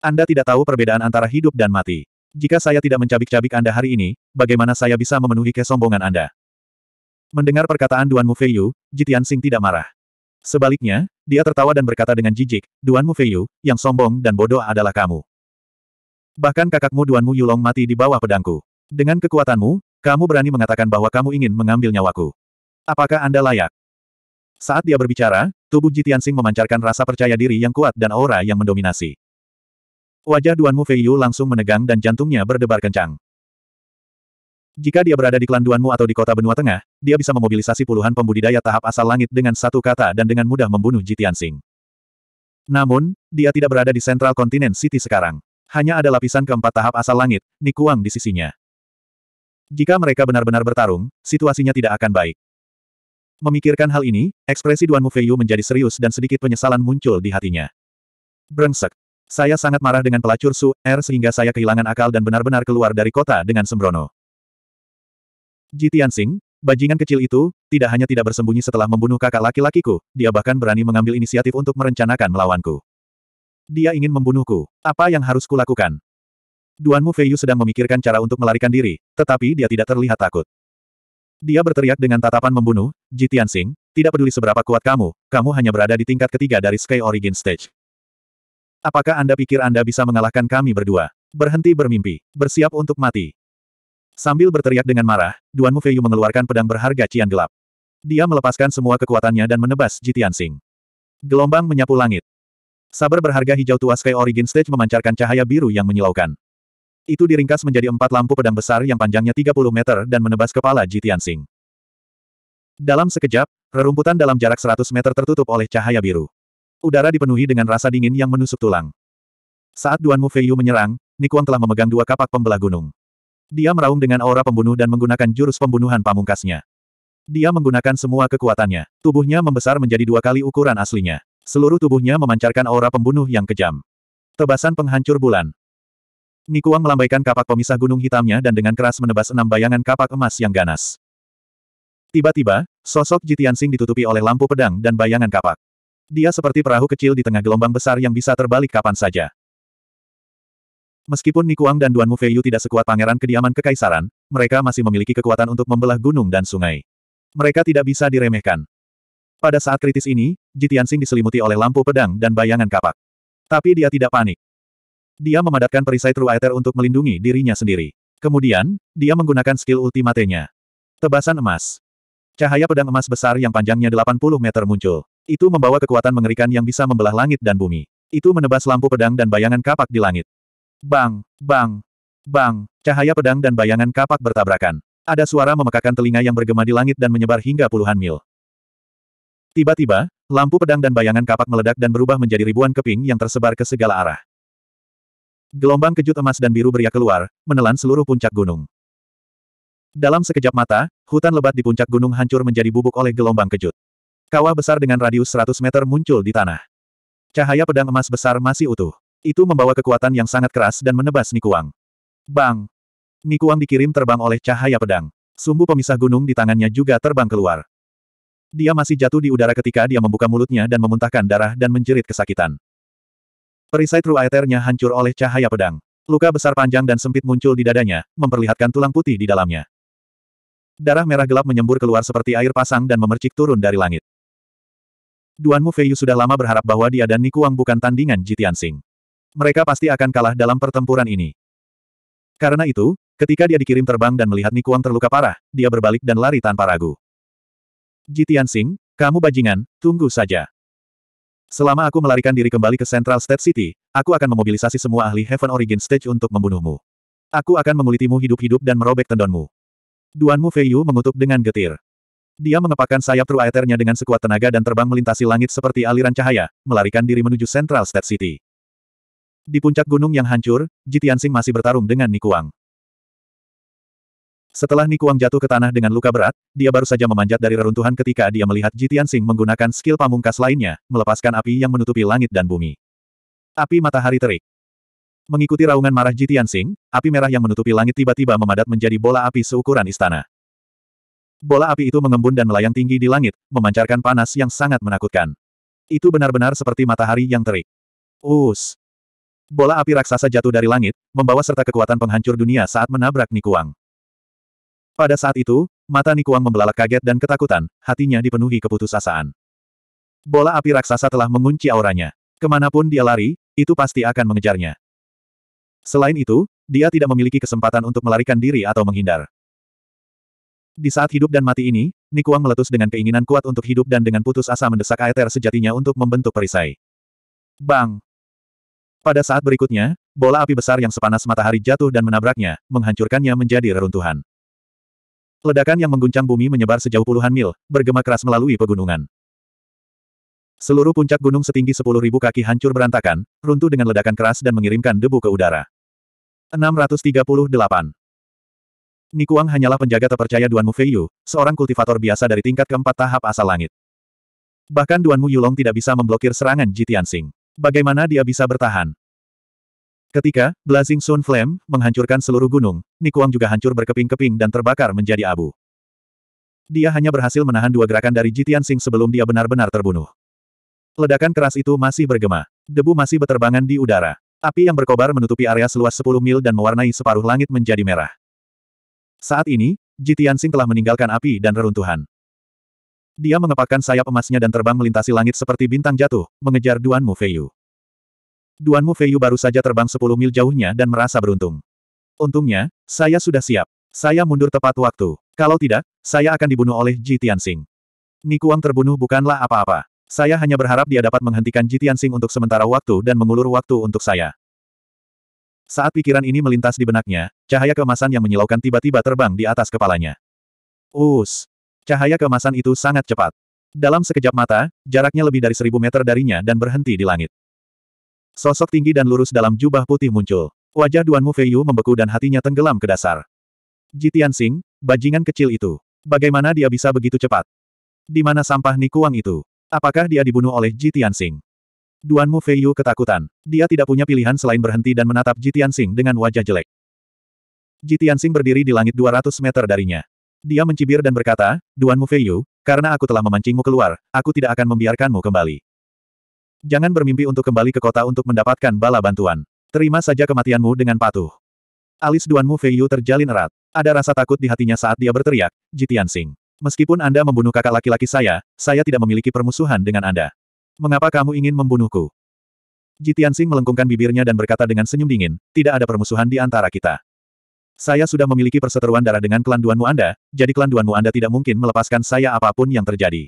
Anda tidak tahu perbedaan antara hidup dan mati. Jika saya tidak mencabik-cabik Anda hari ini, bagaimana saya bisa memenuhi kesombongan Anda? Mendengar perkataan Duan Mufeiyu, Jitian Sing tidak marah. Sebaliknya, dia tertawa dan berkata dengan jijik, Duan Mufeiyu, yang sombong dan bodoh adalah kamu. Bahkan kakakmu Duan Mu Yulong mati di bawah pedangku. Dengan kekuatanmu, kamu berani mengatakan bahwa kamu ingin mengambil nyawaku. Apakah Anda layak? Saat dia berbicara, tubuh Jitian Sing memancarkan rasa percaya diri yang kuat dan aura yang mendominasi. Wajah Duan Feiyu langsung menegang dan jantungnya berdebar kencang. Jika dia berada di kelanduanmu atau di kota benua tengah, dia bisa memobilisasi puluhan pembudidaya tahap asal langit dengan satu kata dan dengan mudah membunuh Jitian Sing. Namun, dia tidak berada di Central Continent City sekarang. Hanya ada lapisan keempat tahap asal langit, Nikuang di sisinya. Jika mereka benar-benar bertarung, situasinya tidak akan baik. Memikirkan hal ini, ekspresi Duan Feiyu menjadi serius dan sedikit penyesalan muncul di hatinya. Brengsek. Saya sangat marah dengan pelacur Su Er sehingga saya kehilangan akal dan benar-benar keluar dari kota dengan sembrono. Jitian Tianxing, bajingan kecil itu, tidak hanya tidak bersembunyi setelah membunuh kakak laki-lakiku, dia bahkan berani mengambil inisiatif untuk merencanakan melawanku. Dia ingin membunuhku. Apa yang harus kulakukan? Duan Mu Feiyu sedang memikirkan cara untuk melarikan diri, tetapi dia tidak terlihat takut. Dia berteriak dengan tatapan membunuh, Jitian Tianxing, tidak peduli seberapa kuat kamu, kamu hanya berada di tingkat ketiga dari Sky Origin Stage. Apakah Anda pikir Anda bisa mengalahkan kami berdua? Berhenti bermimpi. Bersiap untuk mati. Sambil berteriak dengan marah, Duan Mufeiyu mengeluarkan pedang berharga Cian Gelap. Dia melepaskan semua kekuatannya dan menebas Jitian Sing. Gelombang menyapu langit. Saber berharga hijau tua Sky Origin Stage memancarkan cahaya biru yang menyilaukan. Itu diringkas menjadi empat lampu pedang besar yang panjangnya 30 meter dan menebas kepala Jitian Sing. Dalam sekejap, rerumputan dalam jarak 100 meter tertutup oleh cahaya biru. Udara dipenuhi dengan rasa dingin yang menusuk tulang. Saat Duan Mufeiyu menyerang, Nikuang telah memegang dua kapak pembelah gunung. Dia meraung dengan aura pembunuh dan menggunakan jurus pembunuhan pamungkasnya. Dia menggunakan semua kekuatannya. Tubuhnya membesar menjadi dua kali ukuran aslinya. Seluruh tubuhnya memancarkan aura pembunuh yang kejam. Tebasan penghancur bulan. Nikuang melambaikan kapak pemisah gunung hitamnya dan dengan keras menebas enam bayangan kapak emas yang ganas. Tiba-tiba, sosok Jitiansing ditutupi oleh lampu pedang dan bayangan kapak. Dia seperti perahu kecil di tengah gelombang besar yang bisa terbalik kapan saja. Meskipun Nikuang dan Duan Mufeiyu tidak sekuat pangeran kediaman kekaisaran, mereka masih memiliki kekuatan untuk membelah gunung dan sungai. Mereka tidak bisa diremehkan. Pada saat kritis ini, Jitiansing diselimuti oleh lampu pedang dan bayangan kapak. Tapi dia tidak panik. Dia memadatkan perisai True Aether untuk melindungi dirinya sendiri. Kemudian, dia menggunakan skill ultimatenya. Tebasan emas. Cahaya pedang emas besar yang panjangnya 80 meter muncul. Itu membawa kekuatan mengerikan yang bisa membelah langit dan bumi. Itu menebas lampu pedang dan bayangan kapak di langit. Bang, bang, bang, cahaya pedang dan bayangan kapak bertabrakan. Ada suara memekakan telinga yang bergema di langit dan menyebar hingga puluhan mil. Tiba-tiba, lampu pedang dan bayangan kapak meledak dan berubah menjadi ribuan keping yang tersebar ke segala arah. Gelombang kejut emas dan biru beria keluar, menelan seluruh puncak gunung. Dalam sekejap mata, hutan lebat di puncak gunung hancur menjadi bubuk oleh gelombang kejut. Kawah besar dengan radius 100 meter muncul di tanah. Cahaya pedang emas besar masih utuh. Itu membawa kekuatan yang sangat keras dan menebas Nikuang. Bang! Nikuang dikirim terbang oleh cahaya pedang. Sumbu pemisah gunung di tangannya juga terbang keluar. Dia masih jatuh di udara ketika dia membuka mulutnya dan memuntahkan darah dan menjerit kesakitan. Perisai true aeternya hancur oleh cahaya pedang. Luka besar panjang dan sempit muncul di dadanya, memperlihatkan tulang putih di dalamnya. Darah merah gelap menyembur keluar seperti air pasang dan memercik turun dari langit. Duan Mu Feiyu sudah lama berharap bahwa dia dan Nikuang bukan tandingan Jitian Singh. Mereka pasti akan kalah dalam pertempuran ini. Karena itu, ketika dia dikirim terbang dan melihat Nikuang terluka parah, dia berbalik dan lari tanpa ragu. Jitian Sing, kamu bajingan, tunggu saja. Selama aku melarikan diri kembali ke Central State City, aku akan memobilisasi semua ahli Heaven Origin Stage untuk membunuhmu. Aku akan mengulitimu hidup-hidup dan merobek tendonmu. Duanmu Feiyu mengutuk dengan getir. Dia mengepakkan sayap truaeternya dengan sekuat tenaga dan terbang melintasi langit seperti aliran cahaya, melarikan diri menuju Central State City. Di puncak gunung yang hancur, Jitiansing masih bertarung dengan Nikuang. Setelah Nikuang jatuh ke tanah dengan luka berat, dia baru saja memanjat dari reruntuhan ketika dia melihat Jitiansing menggunakan skill pamungkas lainnya, melepaskan api yang menutupi langit dan bumi. Api matahari terik. Mengikuti raungan marah Jitiansing, api merah yang menutupi langit tiba-tiba memadat menjadi bola api seukuran istana. Bola api itu mengembun dan melayang tinggi di langit, memancarkan panas yang sangat menakutkan. Itu benar-benar seperti matahari yang terik. Us. Bola api raksasa jatuh dari langit, membawa serta kekuatan penghancur dunia saat menabrak Nikuang. Pada saat itu, mata Nikuang membelalak kaget dan ketakutan, hatinya dipenuhi keputusasaan. Bola api raksasa telah mengunci auranya. Kemanapun dia lari, itu pasti akan mengejarnya. Selain itu, dia tidak memiliki kesempatan untuk melarikan diri atau menghindar. Di saat hidup dan mati ini, Nikuang meletus dengan keinginan kuat untuk hidup dan dengan putus asa mendesak Aether sejatinya untuk membentuk perisai. Bang! Pada saat berikutnya, bola api besar yang sepanas matahari jatuh dan menabraknya, menghancurkannya menjadi reruntuhan. Ledakan yang mengguncang bumi menyebar sejauh puluhan mil, bergema keras melalui pegunungan. Seluruh puncak gunung setinggi 10.000 kaki hancur berantakan, runtuh dengan ledakan keras dan mengirimkan debu ke udara. 638. Nikuang hanyalah penjaga terpercaya Duan Mu Feiyu, seorang kultivator biasa dari tingkat keempat tahap asal langit. Bahkan Duan Mu Yulong tidak bisa memblokir serangan Jitian Sing. Bagaimana dia bisa bertahan? Ketika Blazing Sun Flame menghancurkan seluruh gunung, Nikuang juga hancur berkeping-keping dan terbakar menjadi abu. Dia hanya berhasil menahan dua gerakan dari Jitian Sing sebelum dia benar-benar terbunuh. Ledakan keras itu masih bergema. Debu masih beterbangan di udara. Api yang berkobar menutupi area seluas 10 mil dan mewarnai separuh langit menjadi merah. Saat ini, Jitian Sing telah meninggalkan api dan reruntuhan. Dia mengepakkan sayap emasnya dan terbang melintasi langit seperti bintang jatuh, mengejar Duan Mu Duan Mu baru saja terbang 10 mil jauhnya dan merasa beruntung. Untungnya, saya sudah siap. Saya mundur tepat waktu. Kalau tidak, saya akan dibunuh oleh Ji Tianxing. Nikuang terbunuh bukanlah apa-apa. Saya hanya berharap dia dapat menghentikan Ji Tianxing untuk sementara waktu dan mengulur waktu untuk saya. Saat pikiran ini melintas di benaknya, cahaya keemasan yang menyilaukan tiba-tiba terbang di atas kepalanya. Us, Cahaya kemasan itu sangat cepat. Dalam sekejap mata, jaraknya lebih dari seribu meter darinya dan berhenti di langit. Sosok tinggi dan lurus dalam jubah putih muncul. Wajah Duan Mu Feiyu membeku dan hatinya tenggelam ke dasar. Jitian Sing, bajingan kecil itu. Bagaimana dia bisa begitu cepat? Di mana sampah Nikuang itu? Apakah dia dibunuh oleh Jitian Sing? Duan Mu Feiyu ketakutan. Dia tidak punya pilihan selain berhenti dan menatap Jitian Sing dengan wajah jelek. Jitian Sing berdiri di langit 200 meter darinya. Dia mencibir dan berkata, Duan Mufeiyu, karena aku telah memancingmu keluar, aku tidak akan membiarkanmu kembali. Jangan bermimpi untuk kembali ke kota untuk mendapatkan bala bantuan. Terima saja kematianmu dengan patuh. Alis Duan Mufeiyu terjalin erat. Ada rasa takut di hatinya saat dia berteriak, Jitian Sing. Meskipun Anda membunuh kakak laki-laki saya, saya tidak memiliki permusuhan dengan Anda. Mengapa kamu ingin membunuhku? Jitian Sing melengkungkan bibirnya dan berkata dengan senyum dingin, tidak ada permusuhan di antara kita. Saya sudah memiliki perseteruan darah dengan klan Duanmu Anda, jadi klan Duanmu Anda tidak mungkin melepaskan saya apapun yang terjadi.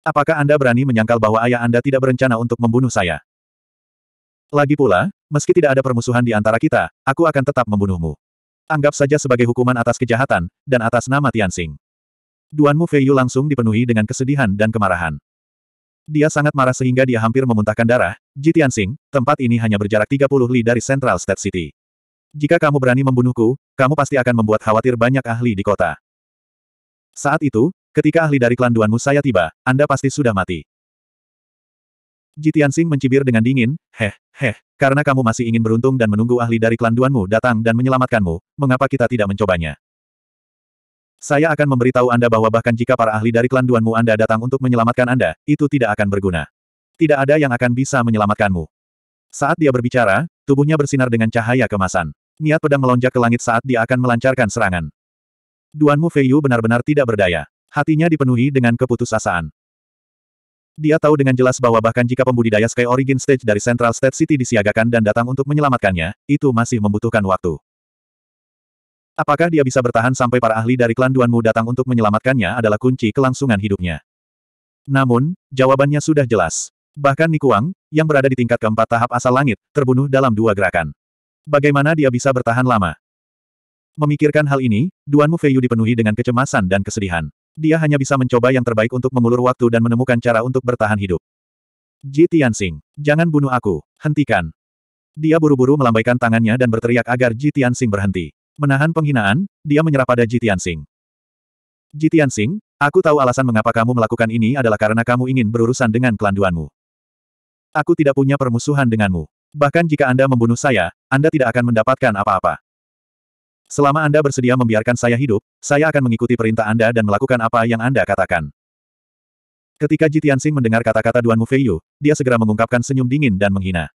Apakah Anda berani menyangkal bahwa ayah Anda tidak berencana untuk membunuh saya? Lagi pula, meski tidak ada permusuhan di antara kita, aku akan tetap membunuhmu. Anggap saja sebagai hukuman atas kejahatan, dan atas nama Tianxing. Duanmu Feiyu langsung dipenuhi dengan kesedihan dan kemarahan. Dia sangat marah sehingga dia hampir memuntahkan darah, Ji Tianxing, tempat ini hanya berjarak 30 li dari Central State City. Jika kamu berani membunuhku, kamu pasti akan membuat khawatir banyak ahli di kota. Saat itu, ketika ahli dari klan Duanmu saya tiba, Anda pasti sudah mati. Jitian Singh mencibir dengan dingin, heh, heh, karena kamu masih ingin beruntung dan menunggu ahli dari klan Duanmu datang dan menyelamatkanmu, mengapa kita tidak mencobanya? Saya akan memberitahu Anda bahwa bahkan jika para ahli dari klan Duanmu Anda datang untuk menyelamatkan Anda, itu tidak akan berguna. Tidak ada yang akan bisa menyelamatkanmu. Saat dia berbicara, tubuhnya bersinar dengan cahaya kemasan. Niat pedang melonjak ke langit saat dia akan melancarkan serangan. Duan Mu Feiyu benar-benar tidak berdaya. Hatinya dipenuhi dengan keputusasaan. Dia tahu dengan jelas bahwa bahkan jika pembudidaya Sky Origin Stage dari Central State City disiagakan dan datang untuk menyelamatkannya, itu masih membutuhkan waktu. Apakah dia bisa bertahan sampai para ahli dari klan Duan Mu datang untuk menyelamatkannya adalah kunci kelangsungan hidupnya. Namun, jawabannya sudah jelas. Bahkan Nikuang, yang berada di tingkat keempat tahap asal langit, terbunuh dalam dua gerakan. Bagaimana dia bisa bertahan lama? Memikirkan hal ini, Duan Mufeiyu dipenuhi dengan kecemasan dan kesedihan. Dia hanya bisa mencoba yang terbaik untuk mengulur waktu dan menemukan cara untuk bertahan hidup. Ji Tianxing, jangan bunuh aku, hentikan. Dia buru-buru melambaikan tangannya dan berteriak agar Ji Tianxing berhenti. Menahan penghinaan, dia menyerah pada Ji Tianxing. Ji Tianxing, aku tahu alasan mengapa kamu melakukan ini adalah karena kamu ingin berurusan dengan klan Duanmu. Aku tidak punya permusuhan denganmu. Bahkan jika Anda membunuh saya, anda tidak akan mendapatkan apa-apa. Selama Anda bersedia membiarkan saya hidup, saya akan mengikuti perintah Anda dan melakukan apa yang Anda katakan. Ketika Jitiansing mendengar kata-kata Duan Mufeiyu, dia segera mengungkapkan senyum dingin dan menghina.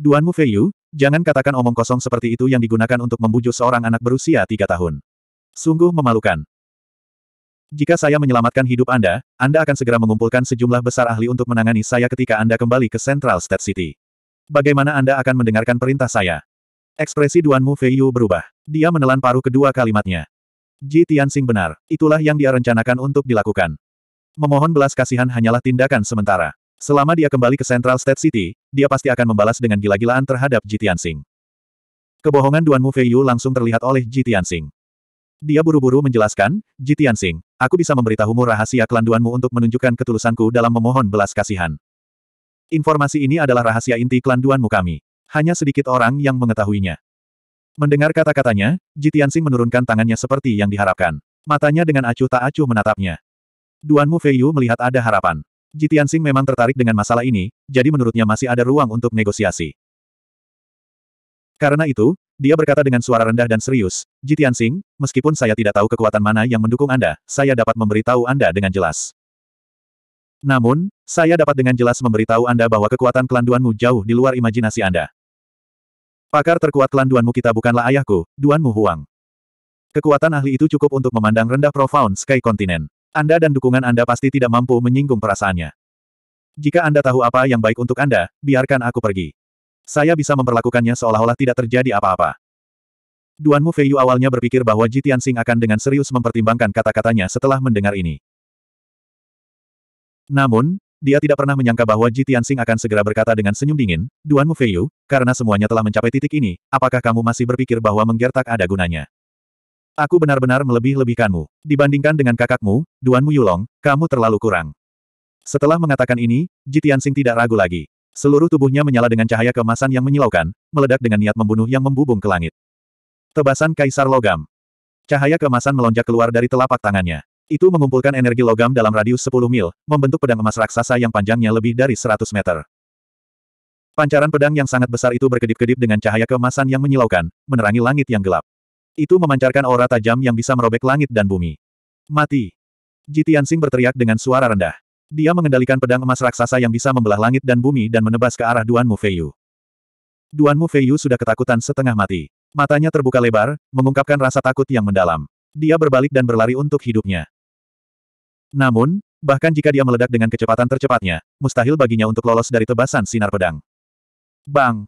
Duan Mufeiyu, jangan katakan omong kosong seperti itu yang digunakan untuk membujuk seorang anak berusia tiga tahun. Sungguh memalukan. Jika saya menyelamatkan hidup Anda, Anda akan segera mengumpulkan sejumlah besar ahli untuk menangani saya ketika Anda kembali ke Central State City. Bagaimana Anda akan mendengarkan perintah saya? Ekspresi Duan Mu Feiyu berubah. Dia menelan paruh kedua kalimatnya. Ji Tianxing benar, itulah yang dia rencanakan untuk dilakukan. Memohon belas kasihan hanyalah tindakan sementara. Selama dia kembali ke Central State City, dia pasti akan membalas dengan gila-gilaan terhadap Ji Tianxing. Kebohongan Duan Mu Feiyu langsung terlihat oleh Ji Tianxing. Dia buru-buru menjelaskan, Ji Tianxing, aku bisa memberitahumu rahasia klan Duanmu untuk menunjukkan ketulusanku dalam memohon belas kasihan. Informasi ini adalah rahasia inti klan Duanmu kami. Hanya sedikit orang yang mengetahuinya. Mendengar kata-katanya, Jitiansing menurunkan tangannya seperti yang diharapkan. Matanya dengan acuh tak acuh menatapnya. Duanmu Feiyu melihat ada harapan. Jitiansing memang tertarik dengan masalah ini, jadi menurutnya masih ada ruang untuk negosiasi. Karena itu, dia berkata dengan suara rendah dan serius, Jitiansing, meskipun saya tidak tahu kekuatan mana yang mendukung Anda, saya dapat memberitahu Anda dengan jelas. Namun, saya dapat dengan jelas memberitahu Anda bahwa kekuatan kelanduanmu jauh di luar imajinasi Anda. Pakar terkuat kelanduanmu kita bukanlah ayahku, Duanmu Huang. Kekuatan ahli itu cukup untuk memandang rendah Profound Sky Continent. Anda dan dukungan Anda pasti tidak mampu menyinggung perasaannya. Jika Anda tahu apa yang baik untuk Anda, biarkan aku pergi. Saya bisa memperlakukannya seolah-olah tidak terjadi apa-apa. Duanmu Feiyu awalnya berpikir bahwa Jitian Sing akan dengan serius mempertimbangkan kata-katanya setelah mendengar ini. Namun, dia tidak pernah menyangka bahwa Ji Tianxing akan segera berkata dengan senyum dingin, Duan Mufeiyu, karena semuanya telah mencapai titik ini, apakah kamu masih berpikir bahwa menggertak ada gunanya? Aku benar-benar melebih-lebihkanmu. Dibandingkan dengan kakakmu, Duan Yulong, kamu terlalu kurang. Setelah mengatakan ini, Ji Tianxing tidak ragu lagi. Seluruh tubuhnya menyala dengan cahaya kemasan yang menyilaukan, meledak dengan niat membunuh yang membubung ke langit. Tebasan Kaisar Logam. Cahaya kemasan melonjak keluar dari telapak tangannya. Itu mengumpulkan energi logam dalam radius 10 mil, membentuk pedang emas raksasa yang panjangnya lebih dari 100 meter. Pancaran pedang yang sangat besar itu berkedip-kedip dengan cahaya keemasan yang menyilaukan, menerangi langit yang gelap. Itu memancarkan aura tajam yang bisa merobek langit dan bumi. Mati! Jitian Jitiansing berteriak dengan suara rendah. Dia mengendalikan pedang emas raksasa yang bisa membelah langit dan bumi dan menebas ke arah Duan Mufeyu. Duan Mufeyu sudah ketakutan setengah mati. Matanya terbuka lebar, mengungkapkan rasa takut yang mendalam. Dia berbalik dan berlari untuk hidupnya. Namun, bahkan jika dia meledak dengan kecepatan tercepatnya, mustahil baginya untuk lolos dari tebasan sinar pedang. Bang!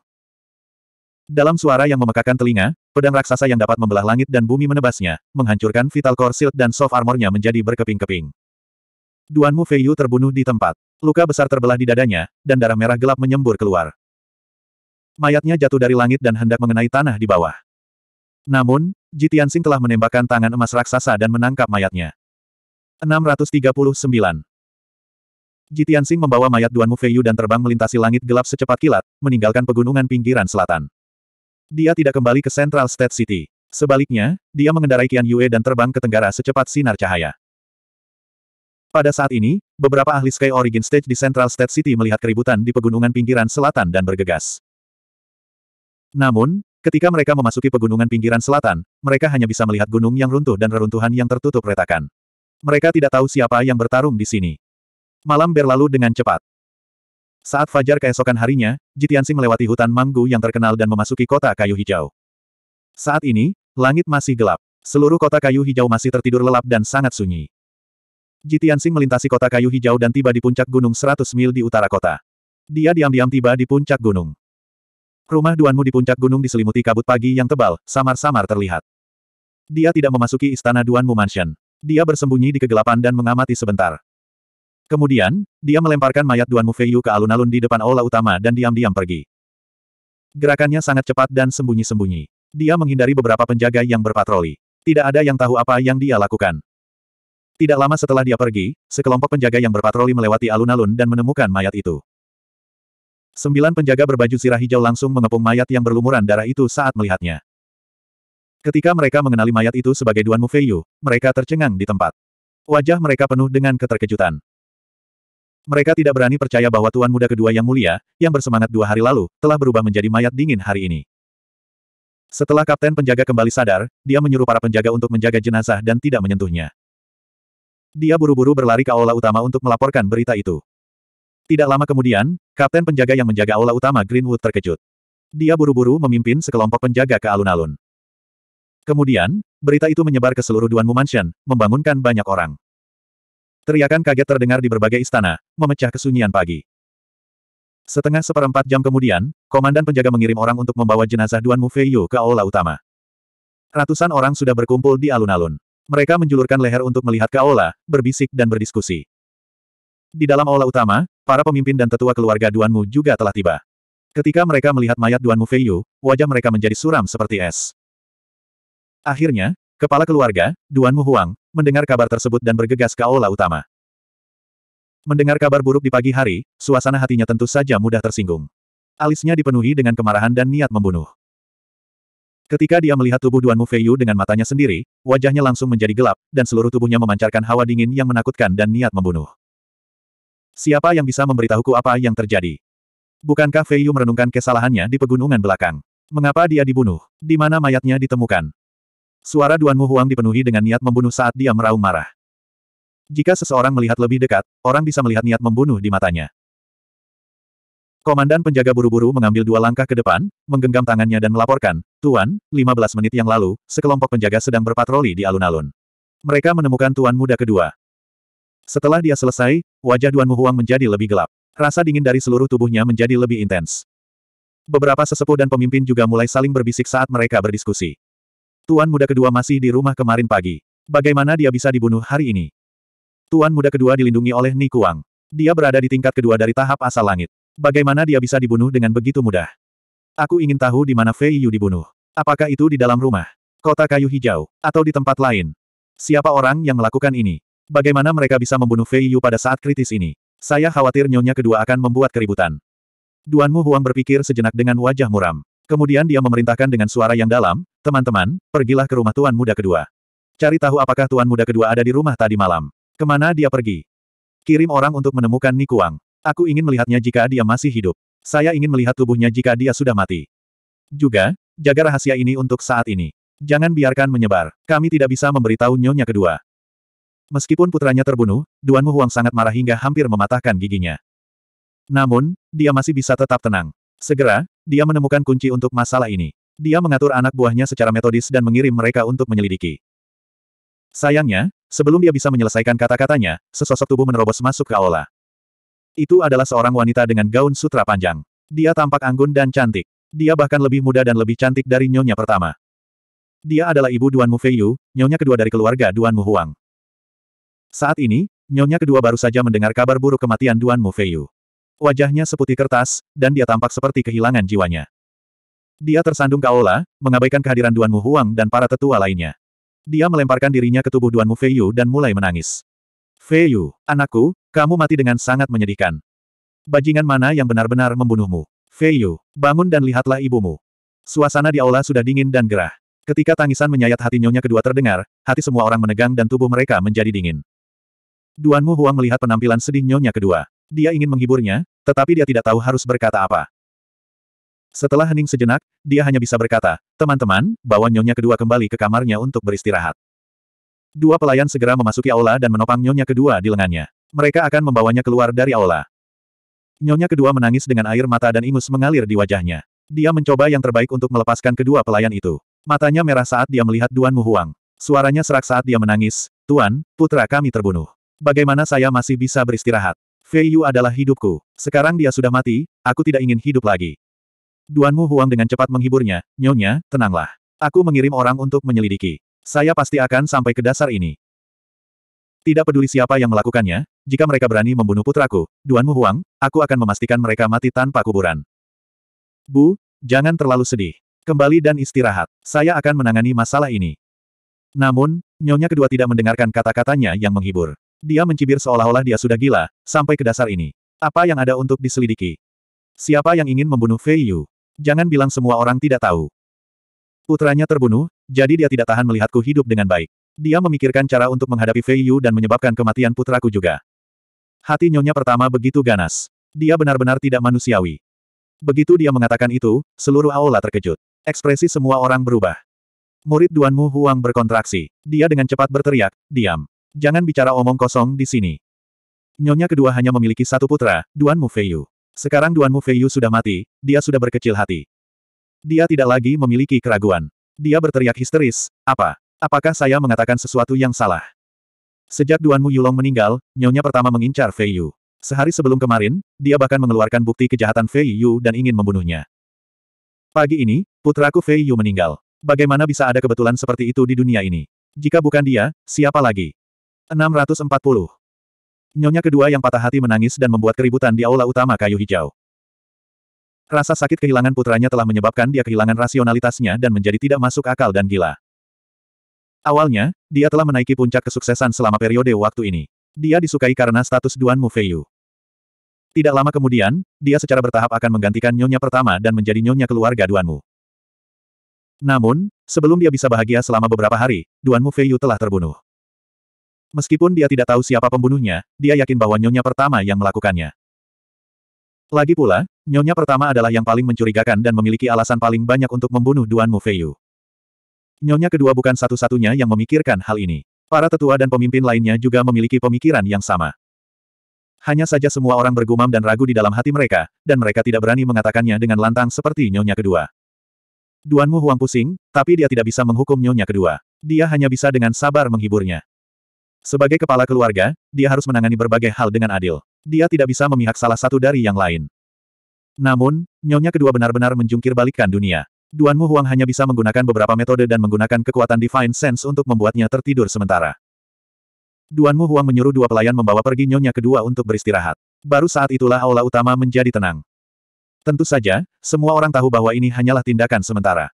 Dalam suara yang memekakan telinga, pedang raksasa yang dapat membelah langit dan bumi menebasnya, menghancurkan vital core shield dan soft armornya menjadi berkeping-keping. Duan Mu Feiyu terbunuh di tempat. Luka besar terbelah di dadanya, dan darah merah gelap menyembur keluar. Mayatnya jatuh dari langit dan hendak mengenai tanah di bawah. Namun, Jitian Sing telah menembakkan tangan emas raksasa dan menangkap mayatnya. 639. Jitiansing membawa mayat Duan Mufeiyu dan terbang melintasi langit gelap secepat kilat, meninggalkan pegunungan pinggiran selatan. Dia tidak kembali ke Central State City. Sebaliknya, dia mengendarai Qian Yue dan terbang ke tenggara secepat sinar cahaya. Pada saat ini, beberapa ahli Sky Origin Stage di Central State City melihat keributan di pegunungan pinggiran selatan dan bergegas. Namun, ketika mereka memasuki pegunungan pinggiran selatan, mereka hanya bisa melihat gunung yang runtuh dan reruntuhan yang tertutup retakan. Mereka tidak tahu siapa yang bertarung di sini. Malam berlalu dengan cepat. Saat fajar keesokan harinya, Jitiansing melewati hutan manggu yang terkenal dan memasuki kota kayu hijau. Saat ini, langit masih gelap. Seluruh kota kayu hijau masih tertidur lelap dan sangat sunyi. Jitiansing melintasi kota kayu hijau dan tiba di puncak gunung 100 mil di utara kota. Dia diam-diam tiba di puncak gunung. Rumah Duanmu di puncak gunung diselimuti kabut pagi yang tebal, samar-samar terlihat. Dia tidak memasuki istana Duanmu Mansion dia bersembunyi di kegelapan dan mengamati sebentar. Kemudian, dia melemparkan mayat Duan Mufeyu ke alun-alun di depan aula utama dan diam-diam pergi. Gerakannya sangat cepat dan sembunyi-sembunyi. Dia menghindari beberapa penjaga yang berpatroli. Tidak ada yang tahu apa yang dia lakukan. Tidak lama setelah dia pergi, sekelompok penjaga yang berpatroli melewati alun-alun dan menemukan mayat itu. Sembilan penjaga berbaju sirah hijau langsung mengepung mayat yang berlumuran darah itu saat melihatnya. Ketika mereka mengenali mayat itu sebagai Duan Mufeyu, mereka tercengang di tempat. Wajah mereka penuh dengan keterkejutan. Mereka tidak berani percaya bahwa Tuan Muda kedua yang mulia, yang bersemangat dua hari lalu, telah berubah menjadi mayat dingin hari ini. Setelah kapten penjaga kembali sadar, dia menyuruh para penjaga untuk menjaga jenazah dan tidak menyentuhnya. Dia buru-buru berlari ke aula utama untuk melaporkan berita itu. Tidak lama kemudian, kapten penjaga yang menjaga aula utama Greenwood terkejut. Dia buru-buru memimpin sekelompok penjaga ke alun-alun. Kemudian, berita itu menyebar ke seluruh Duan Mansion, membangunkan banyak orang. Teriakan kaget terdengar di berbagai istana, memecah kesunyian pagi. Setengah seperempat jam kemudian, komandan penjaga mengirim orang untuk membawa jenazah Duan Mu Feiyu ke aula utama. Ratusan orang sudah berkumpul di alun-alun. Mereka menjulurkan leher untuk melihat ke aula, berbisik dan berdiskusi. Di dalam aula utama, para pemimpin dan tetua keluarga Duan Mu juga telah tiba. Ketika mereka melihat mayat Duan Mu Feiyu, wajah mereka menjadi suram seperti es. Akhirnya, kepala keluarga, Duan Mu Huang mendengar kabar tersebut dan bergegas ke aula utama. Mendengar kabar buruk di pagi hari, suasana hatinya tentu saja mudah tersinggung. Alisnya dipenuhi dengan kemarahan dan niat membunuh. Ketika dia melihat tubuh Duan Mu Yu dengan matanya sendiri, wajahnya langsung menjadi gelap, dan seluruh tubuhnya memancarkan hawa dingin yang menakutkan dan niat membunuh. Siapa yang bisa memberitahuku apa yang terjadi? Bukankah Feiyu merenungkan kesalahannya di pegunungan belakang? Mengapa dia dibunuh? Di mana mayatnya ditemukan? Suara Duan Mu Huang dipenuhi dengan niat membunuh saat dia meraung marah. Jika seseorang melihat lebih dekat, orang bisa melihat niat membunuh di matanya. Komandan penjaga buru-buru mengambil dua langkah ke depan, menggenggam tangannya dan melaporkan, Tuan, 15 menit yang lalu, sekelompok penjaga sedang berpatroli di alun-alun. Mereka menemukan Tuan muda kedua. Setelah dia selesai, wajah Duan Mu Huang menjadi lebih gelap. Rasa dingin dari seluruh tubuhnya menjadi lebih intens. Beberapa sesepuh dan pemimpin juga mulai saling berbisik saat mereka berdiskusi. Tuan muda kedua masih di rumah kemarin pagi. Bagaimana dia bisa dibunuh hari ini? Tuan muda kedua dilindungi oleh Ni Kuang. Dia berada di tingkat kedua dari tahap asal langit. Bagaimana dia bisa dibunuh dengan begitu mudah? Aku ingin tahu di mana Fei Yu dibunuh. Apakah itu di dalam rumah, kota kayu hijau, atau di tempat lain? Siapa orang yang melakukan ini? Bagaimana mereka bisa membunuh Fei Yu pada saat kritis ini? Saya khawatir nyonya kedua akan membuat keributan. Duanmu Huang berpikir sejenak dengan wajah muram. Kemudian dia memerintahkan dengan suara yang dalam, teman-teman, pergilah ke rumah Tuan Muda kedua. Cari tahu apakah Tuan Muda kedua ada di rumah tadi malam. Kemana dia pergi? Kirim orang untuk menemukan Nikuang. Aku ingin melihatnya jika dia masih hidup. Saya ingin melihat tubuhnya jika dia sudah mati. Juga, jaga rahasia ini untuk saat ini. Jangan biarkan menyebar. Kami tidak bisa memberitahu nyonya kedua. Meskipun putranya terbunuh, Duan Mu Huang sangat marah hingga hampir mematahkan giginya. Namun, dia masih bisa tetap tenang. Segera, dia menemukan kunci untuk masalah ini. Dia mengatur anak buahnya secara metodis dan mengirim mereka untuk menyelidiki. Sayangnya, sebelum dia bisa menyelesaikan kata-katanya, sesosok tubuh menerobos masuk ke aula. Itu adalah seorang wanita dengan gaun sutra panjang. Dia tampak anggun dan cantik. Dia bahkan lebih muda dan lebih cantik dari nyonya pertama. Dia adalah ibu Duan Mu Feiyu, nyonya kedua dari keluarga Duan Mu Huang. Saat ini, nyonya kedua baru saja mendengar kabar buruk kematian Duan Mu Feiyu. Wajahnya seputih kertas, dan dia tampak seperti kehilangan jiwanya. Dia tersandung ke aula, mengabaikan kehadiran Duan Mu Huang dan para tetua lainnya. Dia melemparkan dirinya ke tubuh Duan Mu Feiyu dan mulai menangis. Feiyu, anakku, kamu mati dengan sangat menyedihkan. Bajingan mana yang benar-benar membunuhmu? Feiyu, bangun dan lihatlah ibumu. Suasana di aula sudah dingin dan gerah. Ketika tangisan menyayat hati nyonya kedua terdengar, hati semua orang menegang dan tubuh mereka menjadi dingin. Duan Mu Huang melihat penampilan sedih nyonya kedua. Dia ingin menghiburnya, tetapi dia tidak tahu harus berkata apa. Setelah hening sejenak, dia hanya bisa berkata, teman-teman, bawa nyonya kedua kembali ke kamarnya untuk beristirahat. Dua pelayan segera memasuki aula dan menopang nyonya kedua di lengannya. Mereka akan membawanya keluar dari aula. Nyonya kedua menangis dengan air mata dan ingus mengalir di wajahnya. Dia mencoba yang terbaik untuk melepaskan kedua pelayan itu. Matanya merah saat dia melihat Duan Mu Huang. Suaranya serak saat dia menangis, Tuan, putra kami terbunuh. Bagaimana saya masih bisa beristirahat? Fei Yu adalah hidupku. Sekarang dia sudah mati, aku tidak ingin hidup lagi. Duan Mu Huang dengan cepat menghiburnya, Nyonya, tenanglah. Aku mengirim orang untuk menyelidiki. Saya pasti akan sampai ke dasar ini. Tidak peduli siapa yang melakukannya, jika mereka berani membunuh putraku, Duan Mu Huang, aku akan memastikan mereka mati tanpa kuburan. Bu, jangan terlalu sedih. Kembali dan istirahat. Saya akan menangani masalah ini. Namun, nyonya kedua tidak mendengarkan kata-katanya yang menghibur. Dia mencibir seolah-olah dia sudah gila, sampai ke dasar ini. Apa yang ada untuk diselidiki? Siapa yang ingin membunuh Fei Yu? Jangan bilang semua orang tidak tahu. Putranya terbunuh, jadi dia tidak tahan melihatku hidup dengan baik. Dia memikirkan cara untuk menghadapi Fei Yu dan menyebabkan kematian putraku juga. Hati nyonya pertama begitu ganas. Dia benar-benar tidak manusiawi. Begitu dia mengatakan itu, seluruh aula terkejut. Ekspresi semua orang berubah. Murid Duanmu Huang berkontraksi. Dia dengan cepat berteriak, diam. Jangan bicara omong kosong di sini. Nyonya kedua hanya memiliki satu putra, Duan Mu Sekarang Duan Mu sudah mati, dia sudah berkecil hati. Dia tidak lagi memiliki keraguan. Dia berteriak histeris, apa? Apakah saya mengatakan sesuatu yang salah? Sejak Duan Mu Yulong meninggal, nyonya pertama mengincar Fei Yu. Sehari sebelum kemarin, dia bahkan mengeluarkan bukti kejahatan Fei Yu dan ingin membunuhnya. Pagi ini, putraku Fei Yu meninggal. Bagaimana bisa ada kebetulan seperti itu di dunia ini? Jika bukan dia, siapa lagi? 640. Nyonya kedua yang patah hati menangis dan membuat keributan di aula utama kayu hijau. Rasa sakit kehilangan putranya telah menyebabkan dia kehilangan rasionalitasnya dan menjadi tidak masuk akal dan gila. Awalnya, dia telah menaiki puncak kesuksesan selama periode waktu ini. Dia disukai karena status Duan Mu Tidak lama kemudian, dia secara bertahap akan menggantikan nyonya pertama dan menjadi nyonya keluarga Duanmu. Namun, sebelum dia bisa bahagia selama beberapa hari, Duanmu Feiyu telah terbunuh. Meskipun dia tidak tahu siapa pembunuhnya, dia yakin bahwa nyonya pertama yang melakukannya. Lagi pula, nyonya pertama adalah yang paling mencurigakan dan memiliki alasan paling banyak untuk membunuh Duan Mufeiyu. Nyonya kedua bukan satu-satunya yang memikirkan hal ini. Para tetua dan pemimpin lainnya juga memiliki pemikiran yang sama. Hanya saja semua orang bergumam dan ragu di dalam hati mereka, dan mereka tidak berani mengatakannya dengan lantang seperti nyonya kedua. Duanmu Huang pusing, tapi dia tidak bisa menghukum nyonya kedua. Dia hanya bisa dengan sabar menghiburnya. Sebagai kepala keluarga, dia harus menangani berbagai hal dengan adil. Dia tidak bisa memihak salah satu dari yang lain. Namun, nyonya kedua benar-benar menjungkir balikkan dunia. Mu Huang hanya bisa menggunakan beberapa metode dan menggunakan kekuatan Divine Sense untuk membuatnya tertidur sementara. Duan Mu Huang menyuruh dua pelayan membawa pergi nyonya kedua untuk beristirahat. Baru saat itulah aula utama menjadi tenang. Tentu saja, semua orang tahu bahwa ini hanyalah tindakan sementara.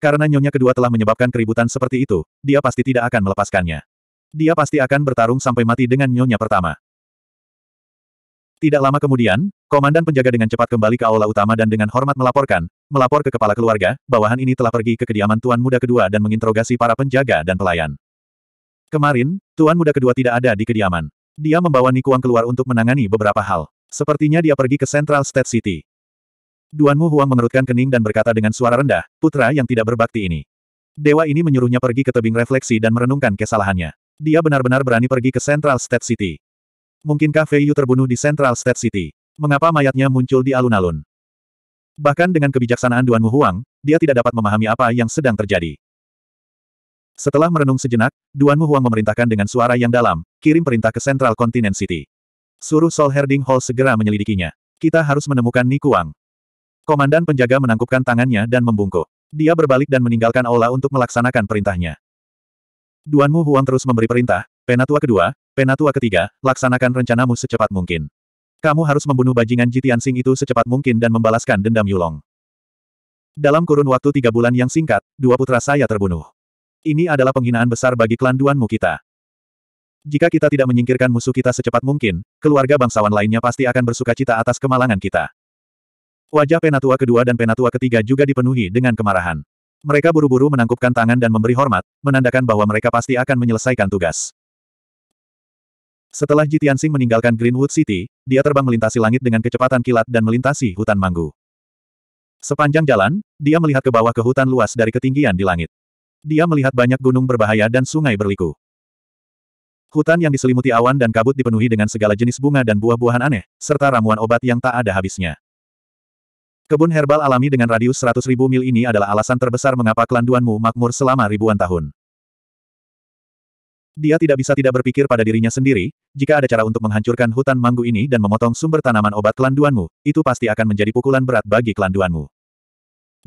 Karena nyonya kedua telah menyebabkan keributan seperti itu, dia pasti tidak akan melepaskannya. Dia pasti akan bertarung sampai mati dengan nyonya pertama. Tidak lama kemudian, komandan penjaga dengan cepat kembali ke aula utama dan dengan hormat melaporkan, melapor ke kepala keluarga, bawahan ini telah pergi ke kediaman tuan muda kedua dan menginterogasi para penjaga dan pelayan. Kemarin, tuan muda kedua tidak ada di kediaman. Dia membawa Nikuang keluar untuk menangani beberapa hal. Sepertinya dia pergi ke Central State City. Duan Mu Huang mengerutkan kening dan berkata dengan suara rendah, putra yang tidak berbakti ini. Dewa ini menyuruhnya pergi ke tebing refleksi dan merenungkan kesalahannya. Dia benar-benar berani pergi ke Central State City. Mungkinkah Fei Yu terbunuh di Central State City? Mengapa mayatnya muncul di alun-alun? Bahkan dengan kebijaksanaan Duan Mu Huang, dia tidak dapat memahami apa yang sedang terjadi. Setelah merenung sejenak, Duan Mu Huang memerintahkan dengan suara yang dalam, kirim perintah ke Central Continent City. Suruh Sol Herding Hall segera menyelidikinya. Kita harus menemukan Ni Kuang. Komandan penjaga menangkupkan tangannya dan membungkuk. Dia berbalik dan meninggalkan Ola untuk melaksanakan perintahnya. Duanmu Huang terus memberi perintah, Penatua kedua, Penatua ketiga, laksanakan rencanamu secepat mungkin. Kamu harus membunuh bajingan Jitian Sing itu secepat mungkin dan membalaskan dendam Yulong. Dalam kurun waktu tiga bulan yang singkat, dua putra saya terbunuh. Ini adalah penghinaan besar bagi klan Duanmu kita. Jika kita tidak menyingkirkan musuh kita secepat mungkin, keluarga bangsawan lainnya pasti akan bersuka cita atas kemalangan kita. Wajah Penatua kedua dan Penatua ketiga juga dipenuhi dengan kemarahan. Mereka buru-buru menangkupkan tangan dan memberi hormat, menandakan bahwa mereka pasti akan menyelesaikan tugas. Setelah Jitiansing Sing meninggalkan Greenwood City, dia terbang melintasi langit dengan kecepatan kilat dan melintasi hutan manggu. Sepanjang jalan, dia melihat ke bawah ke hutan luas dari ketinggian di langit. Dia melihat banyak gunung berbahaya dan sungai berliku. Hutan yang diselimuti awan dan kabut dipenuhi dengan segala jenis bunga dan buah-buahan aneh, serta ramuan obat yang tak ada habisnya. Kebun herbal alami dengan radius 100.000 mil ini adalah alasan terbesar mengapa klan Duanmu makmur selama ribuan tahun. Dia tidak bisa tidak berpikir pada dirinya sendiri, jika ada cara untuk menghancurkan hutan manggu ini dan memotong sumber tanaman obat klan Duanmu, itu pasti akan menjadi pukulan berat bagi klan Duanmu.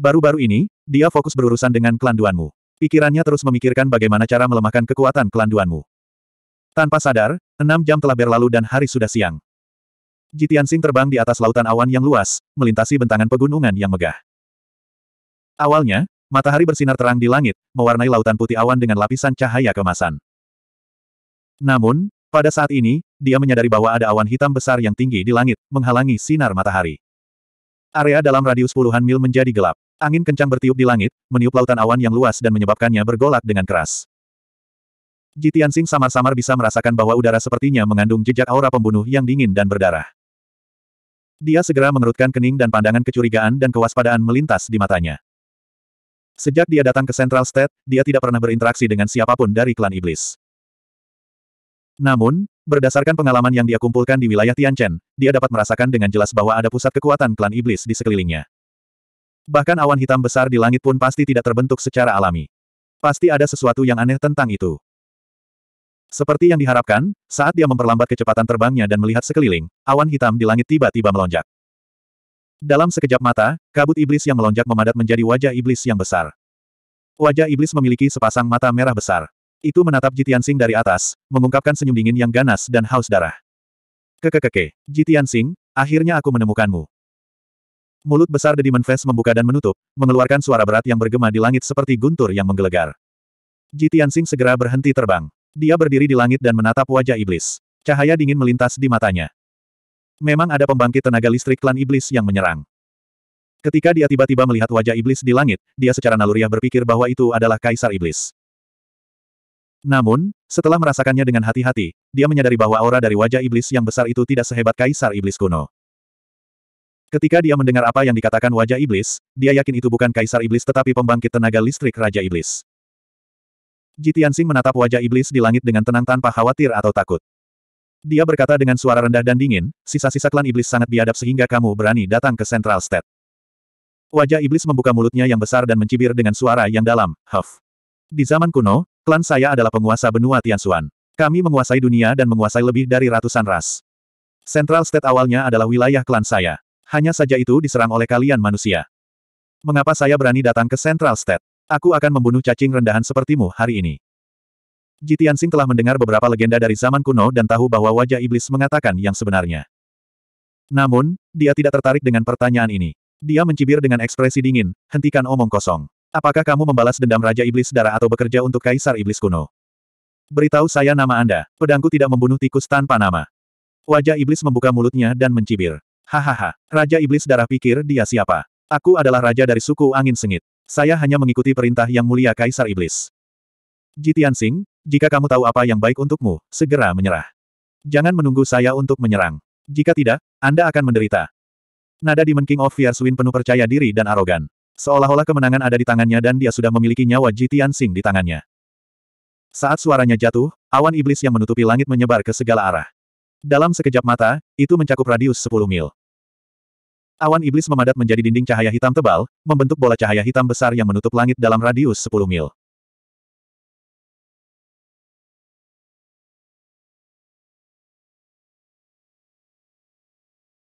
Baru-baru ini, dia fokus berurusan dengan klan Duanmu. Pikirannya terus memikirkan bagaimana cara melemahkan kekuatan klan Duanmu. Tanpa sadar, enam jam telah berlalu dan hari sudah siang. Jitiansing terbang di atas lautan awan yang luas, melintasi bentangan pegunungan yang megah. Awalnya, matahari bersinar terang di langit, mewarnai lautan putih awan dengan lapisan cahaya kemasan. Namun, pada saat ini, dia menyadari bahwa ada awan hitam besar yang tinggi di langit, menghalangi sinar matahari. Area dalam radius puluhan mil menjadi gelap. Angin kencang bertiup di langit, meniup lautan awan yang luas dan menyebabkannya bergolak dengan keras. Jitiansing samar-samar bisa merasakan bahwa udara sepertinya mengandung jejak aura pembunuh yang dingin dan berdarah. Dia segera mengerutkan kening dan pandangan kecurigaan dan kewaspadaan melintas di matanya. Sejak dia datang ke Central State, dia tidak pernah berinteraksi dengan siapapun dari klan iblis. Namun, berdasarkan pengalaman yang dia kumpulkan di wilayah Tianchen, dia dapat merasakan dengan jelas bahwa ada pusat kekuatan klan iblis di sekelilingnya. Bahkan awan hitam besar di langit pun pasti tidak terbentuk secara alami. Pasti ada sesuatu yang aneh tentang itu. Seperti yang diharapkan, saat dia memperlambat kecepatan terbangnya dan melihat sekeliling, awan hitam di langit tiba-tiba melonjak. Dalam sekejap mata, kabut iblis yang melonjak memadat menjadi wajah iblis yang besar. Wajah iblis memiliki sepasang mata merah besar. Itu menatap Jitiansing dari atas, mengungkapkan senyum dingin yang ganas dan haus darah. Kekekeke, Jitiansing, akhirnya aku menemukanmu. Mulut besar Demon Face membuka dan menutup, mengeluarkan suara berat yang bergema di langit seperti guntur yang menggelegar. Jitiansing segera berhenti terbang. Dia berdiri di langit dan menatap wajah iblis. Cahaya dingin melintas di matanya. Memang ada pembangkit tenaga listrik klan iblis yang menyerang. Ketika dia tiba-tiba melihat wajah iblis di langit, dia secara naluriah berpikir bahwa itu adalah kaisar iblis. Namun, setelah merasakannya dengan hati-hati, dia menyadari bahwa aura dari wajah iblis yang besar itu tidak sehebat kaisar iblis kuno. Ketika dia mendengar apa yang dikatakan wajah iblis, dia yakin itu bukan kaisar iblis tetapi pembangkit tenaga listrik raja iblis. Jitiansing menatap wajah iblis di langit dengan tenang tanpa khawatir atau takut. Dia berkata dengan suara rendah dan dingin, sisa-sisa klan iblis sangat biadab sehingga kamu berani datang ke Central State. Wajah iblis membuka mulutnya yang besar dan mencibir dengan suara yang dalam, huff. Di zaman kuno, klan saya adalah penguasa benua Tianxuan. Kami menguasai dunia dan menguasai lebih dari ratusan ras. Central State awalnya adalah wilayah klan saya. Hanya saja itu diserang oleh kalian manusia. Mengapa saya berani datang ke Central State? Aku akan membunuh cacing rendahan sepertimu hari ini. Jitian Sing telah mendengar beberapa legenda dari zaman kuno dan tahu bahwa wajah iblis mengatakan yang sebenarnya. Namun, dia tidak tertarik dengan pertanyaan ini. Dia mencibir dengan ekspresi dingin, hentikan omong kosong. Apakah kamu membalas dendam Raja Iblis Darah atau bekerja untuk Kaisar Iblis kuno? Beritahu saya nama Anda, pedangku tidak membunuh tikus tanpa nama. Wajah Iblis membuka mulutnya dan mencibir. Hahaha, Raja Iblis Darah pikir dia siapa? Aku adalah Raja dari suku Angin Sengit. Saya hanya mengikuti perintah Yang Mulia Kaisar Iblis. Jitian Sing, jika kamu tahu apa yang baik untukmu, segera menyerah. Jangan menunggu saya untuk menyerang. Jika tidak, Anda akan menderita. Nada Demon King of Fierce Wind penuh percaya diri dan arogan. Seolah-olah kemenangan ada di tangannya dan dia sudah memiliki nyawa Jitian Sing di tangannya. Saat suaranya jatuh, awan iblis yang menutupi langit menyebar ke segala arah. Dalam sekejap mata, itu mencakup radius 10 mil. Awan iblis memadat menjadi dinding cahaya hitam tebal, membentuk bola cahaya hitam besar yang menutup langit dalam radius 10 mil.